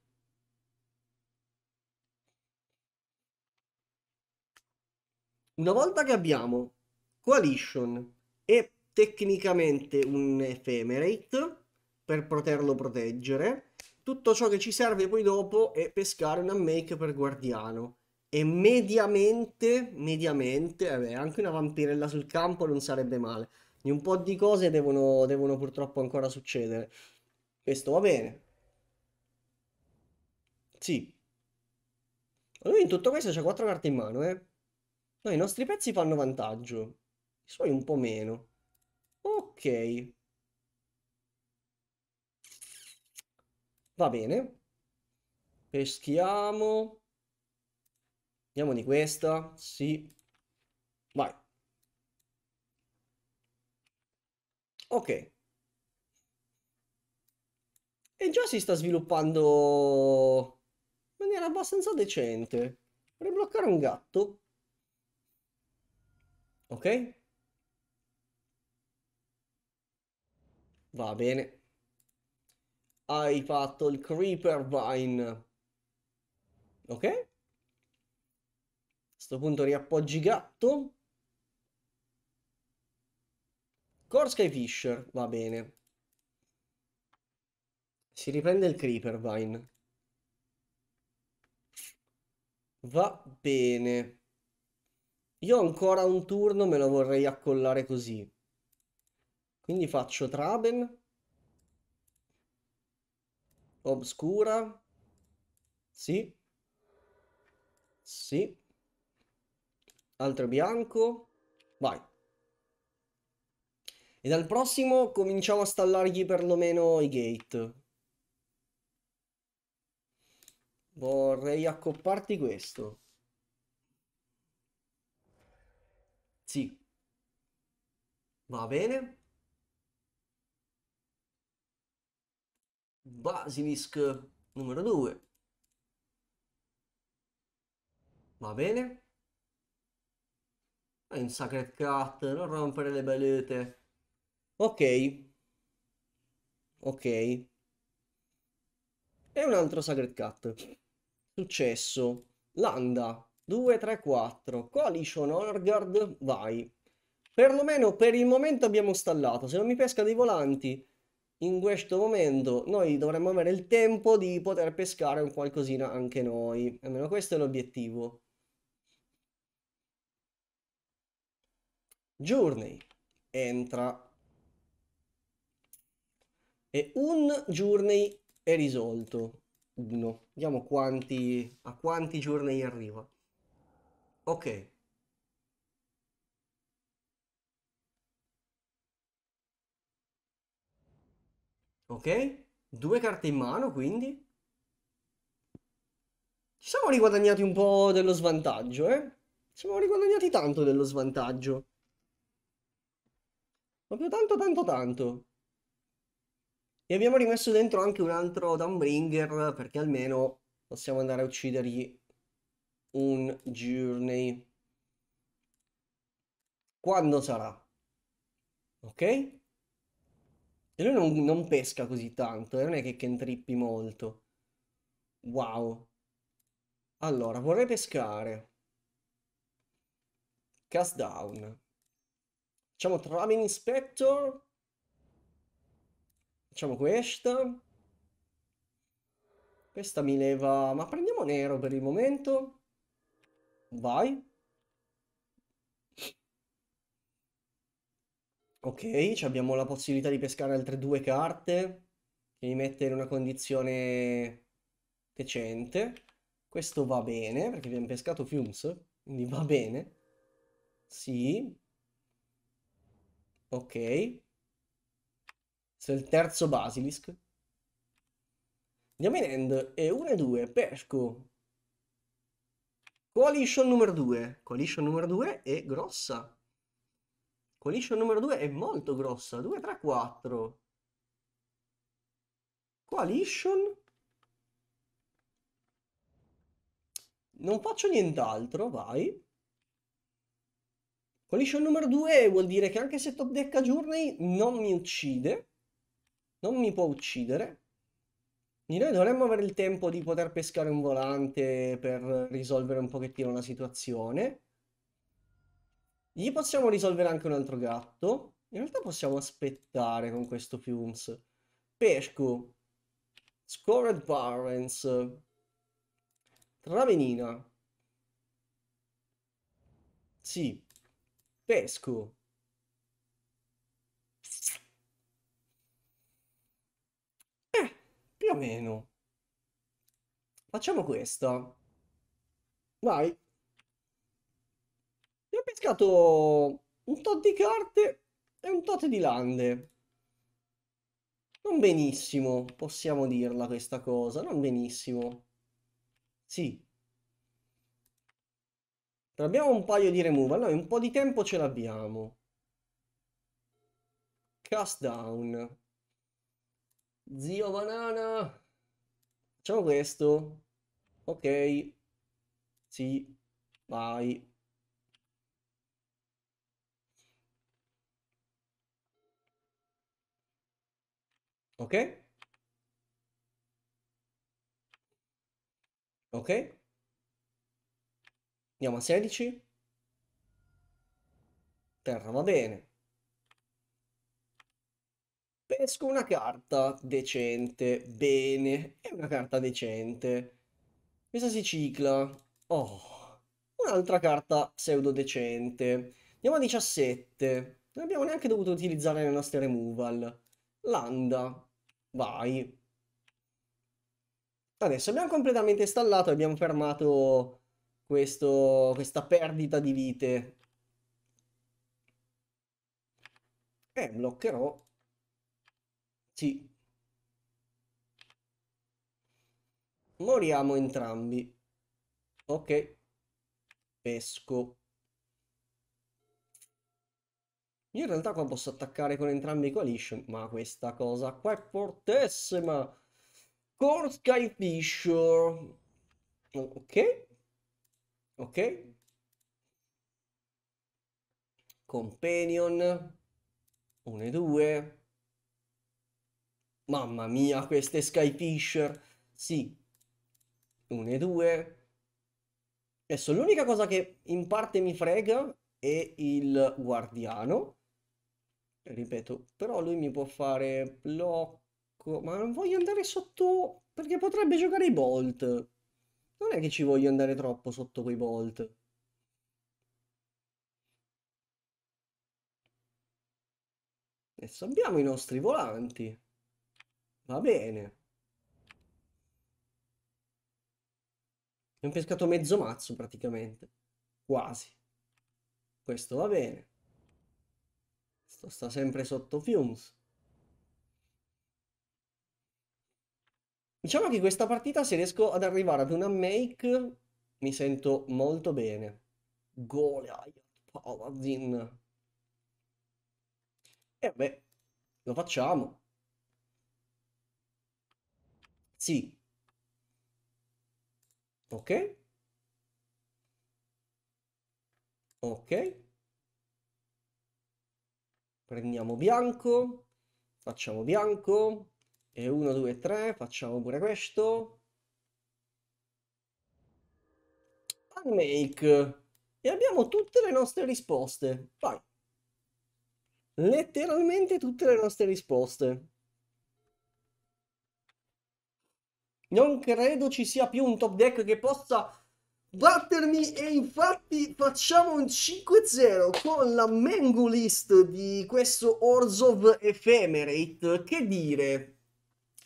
Una volta che abbiamo Coalition e tecnicamente un Ephemerate per poterlo proteggere, tutto ciò che ci serve poi dopo è pescare una make per guardiano. E mediamente, mediamente, vabbè, eh anche una vampirella sul campo non sarebbe male. Di un po' di cose devono, devono purtroppo ancora succedere. Questo va bene. Sì. Lui in tutto questo c'ha quattro carte in mano, eh. No, i nostri pezzi fanno vantaggio. I suoi un po' meno. Ok. Va bene. Peschiamo. Andiamo di questa. Sì. Vai. Ok. E già si sta sviluppando in maniera abbastanza decente. Vorrei bloccare un gatto ok? Va bene. Hai fatto il Creeper Vine. Ok? A questo punto riappoggi gatto. Core Skyfisher, va bene. Si riprende il Creeper Vine. Va bene. Io ancora un turno me lo vorrei accollare così. Quindi faccio Traben. Obscura. Sì. Sì. Altro bianco. Vai. E dal prossimo cominciamo a stallargli perlomeno i gate. Vorrei accopparti questo. Sì. Va bene. Basilisk numero 2. Va bene. È un sacred cat, non rompere le belete. Ok. Ok. E un altro sacred cat. Successo. Landa. 2, 3, 4. Coalition Orgard, vai. Perlomeno per il momento abbiamo installato. Se non mi pesca dei volanti in questo momento, noi dovremmo avere il tempo di poter pescare un qualcosina anche noi. Almeno questo è l'obiettivo. Journey. Entra. E un journey è risolto. Uno. Vediamo quanti, a quanti journey arriva. Ok. Ok? Due carte in mano, quindi. Ci siamo riguadagnati un po' dello svantaggio, eh? Ci siamo riguadagnati tanto dello svantaggio. Proprio tanto, tanto, tanto. E abbiamo rimesso dentro anche un altro Downbringer, perché almeno possiamo andare a uccidergli un journey quando sarà ok e lui non, non pesca così tanto e eh, non è che cantrippi molto wow allora vorrei pescare cast down facciamo traveling inspector facciamo questa questa mi leva ma prendiamo nero per il momento Vai. Ok, abbiamo la possibilità di pescare altre due carte che mi mette in una condizione decente. Questo va bene, perché abbiamo pescato Fumes, quindi va bene. Sì. Ok. Questo è il terzo Basilisk. Andiamo in end e 1 e 2, pesco Coalition numero 2. Coalition numero 2 è grossa. Coalition numero 2 è molto grossa. 2, 3, 4. Coalition. Non faccio nient'altro, vai. Coalition numero 2 vuol dire che anche se Top Deck a Journey non mi uccide, non mi può uccidere, noi dovremmo avere il tempo di poter pescare un volante per risolvere un pochettino la situazione. Gli possiamo risolvere anche un altro gatto. In realtà possiamo aspettare con questo Fumes. Pesco. Scored Barrens. Travenina. Sì. Pesco. o meno. Facciamo questo. Vai. Io ho pescato un tot di carte e un tot di lande. Non benissimo, possiamo dirla questa cosa, non benissimo. Sì. Però abbiamo un paio di removal, noi un po' di tempo ce l'abbiamo. Cast down. Zio banana! Facciamo questo. Ok. Sì. Vai. Ok? Ok? Andiamo a 16. Terra va bene pesco una carta decente, bene, è una carta decente. Questa si cicla. Oh, un'altra carta pseudo decente. Andiamo a 17. Non abbiamo neanche dovuto utilizzare le nostre removal. Landa. Vai. Adesso abbiamo completamente installato e abbiamo fermato questo, questa perdita di vite. E eh, bloccherò sì. Moriamo entrambi. Ok. Pesco. Io in realtà qua posso attaccare con entrambi i coalition, ma questa cosa qua è fortissima. Core Sky Fisher. Ok. Ok. Companion. 1 e 2. Mamma mia, queste Skyfisher. Sì. Una e due. Adesso l'unica cosa che in parte mi frega è il guardiano. Ripeto, però lui mi può fare blocco. Ma non voglio andare sotto... Perché potrebbe giocare i Bolt. Non è che ci voglio andare troppo sotto quei Bolt. Adesso abbiamo i nostri volanti. Va bene. Abbiamo pescato mezzo mazzo praticamente. Quasi. Questo va bene. Sto sta sempre sotto Fumes. Diciamo che questa partita se riesco ad arrivare ad una make mi sento molto bene. Goliath Paladin. E vabbè, lo facciamo. Sì. Ok. Ok. Prendiamo bianco, facciamo bianco, e 1, 2, 3, facciamo pure questo. Unmake. E abbiamo tutte le nostre risposte. Vai. Letteralmente tutte le nostre risposte. Non credo ci sia più un top deck che possa battermi e infatti facciamo un 5-0 con la Mango List di questo of Ephemerate. Che dire?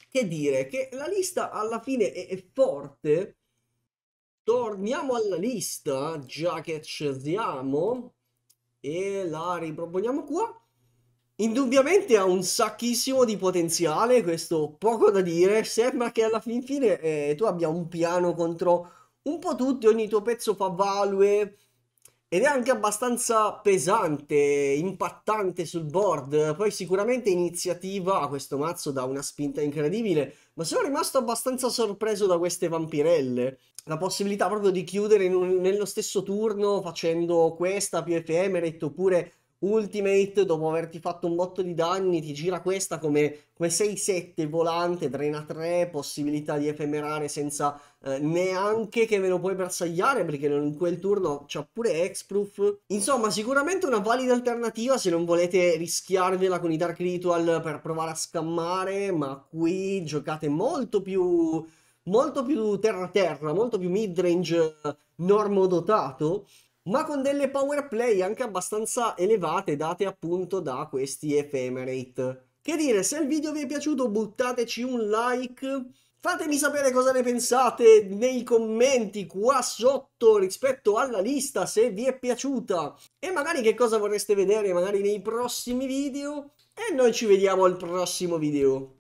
Che dire? Che la lista alla fine è, è forte. Torniamo alla lista, già che ci siamo, e la riproponiamo qua. Indubbiamente ha un sacchissimo di potenziale, questo poco da dire. Sembra che alla fin fine eh, tu abbia un piano contro un po' tutti, ogni tuo pezzo fa value ed è anche abbastanza pesante, impattante sul board. Poi sicuramente iniziativa a questo mazzo dà una spinta incredibile, ma sono rimasto abbastanza sorpreso da queste vampirelle. La possibilità proprio di chiudere un, nello stesso turno facendo questa più effemerate oppure Ultimate, dopo averti fatto un botto di danni, ti gira questa come, come 6-7 volante, drena 3, possibilità di efemerare senza eh, neanche che me lo puoi bersagliare perché in quel turno c'ha pure Exproof. Insomma, sicuramente una valida alternativa se non volete rischiarvela con i Dark Ritual per provare a scammare, ma qui giocate molto più... Molto più terra-terra, molto più midrange eh, normodotato ma con delle power play anche abbastanza elevate date appunto da questi ephemerate. Che dire, se il video vi è piaciuto buttateci un like, fatemi sapere cosa ne pensate nei commenti qua sotto rispetto alla lista se vi è piaciuta e magari che cosa vorreste vedere magari nei prossimi video e noi ci vediamo al prossimo video.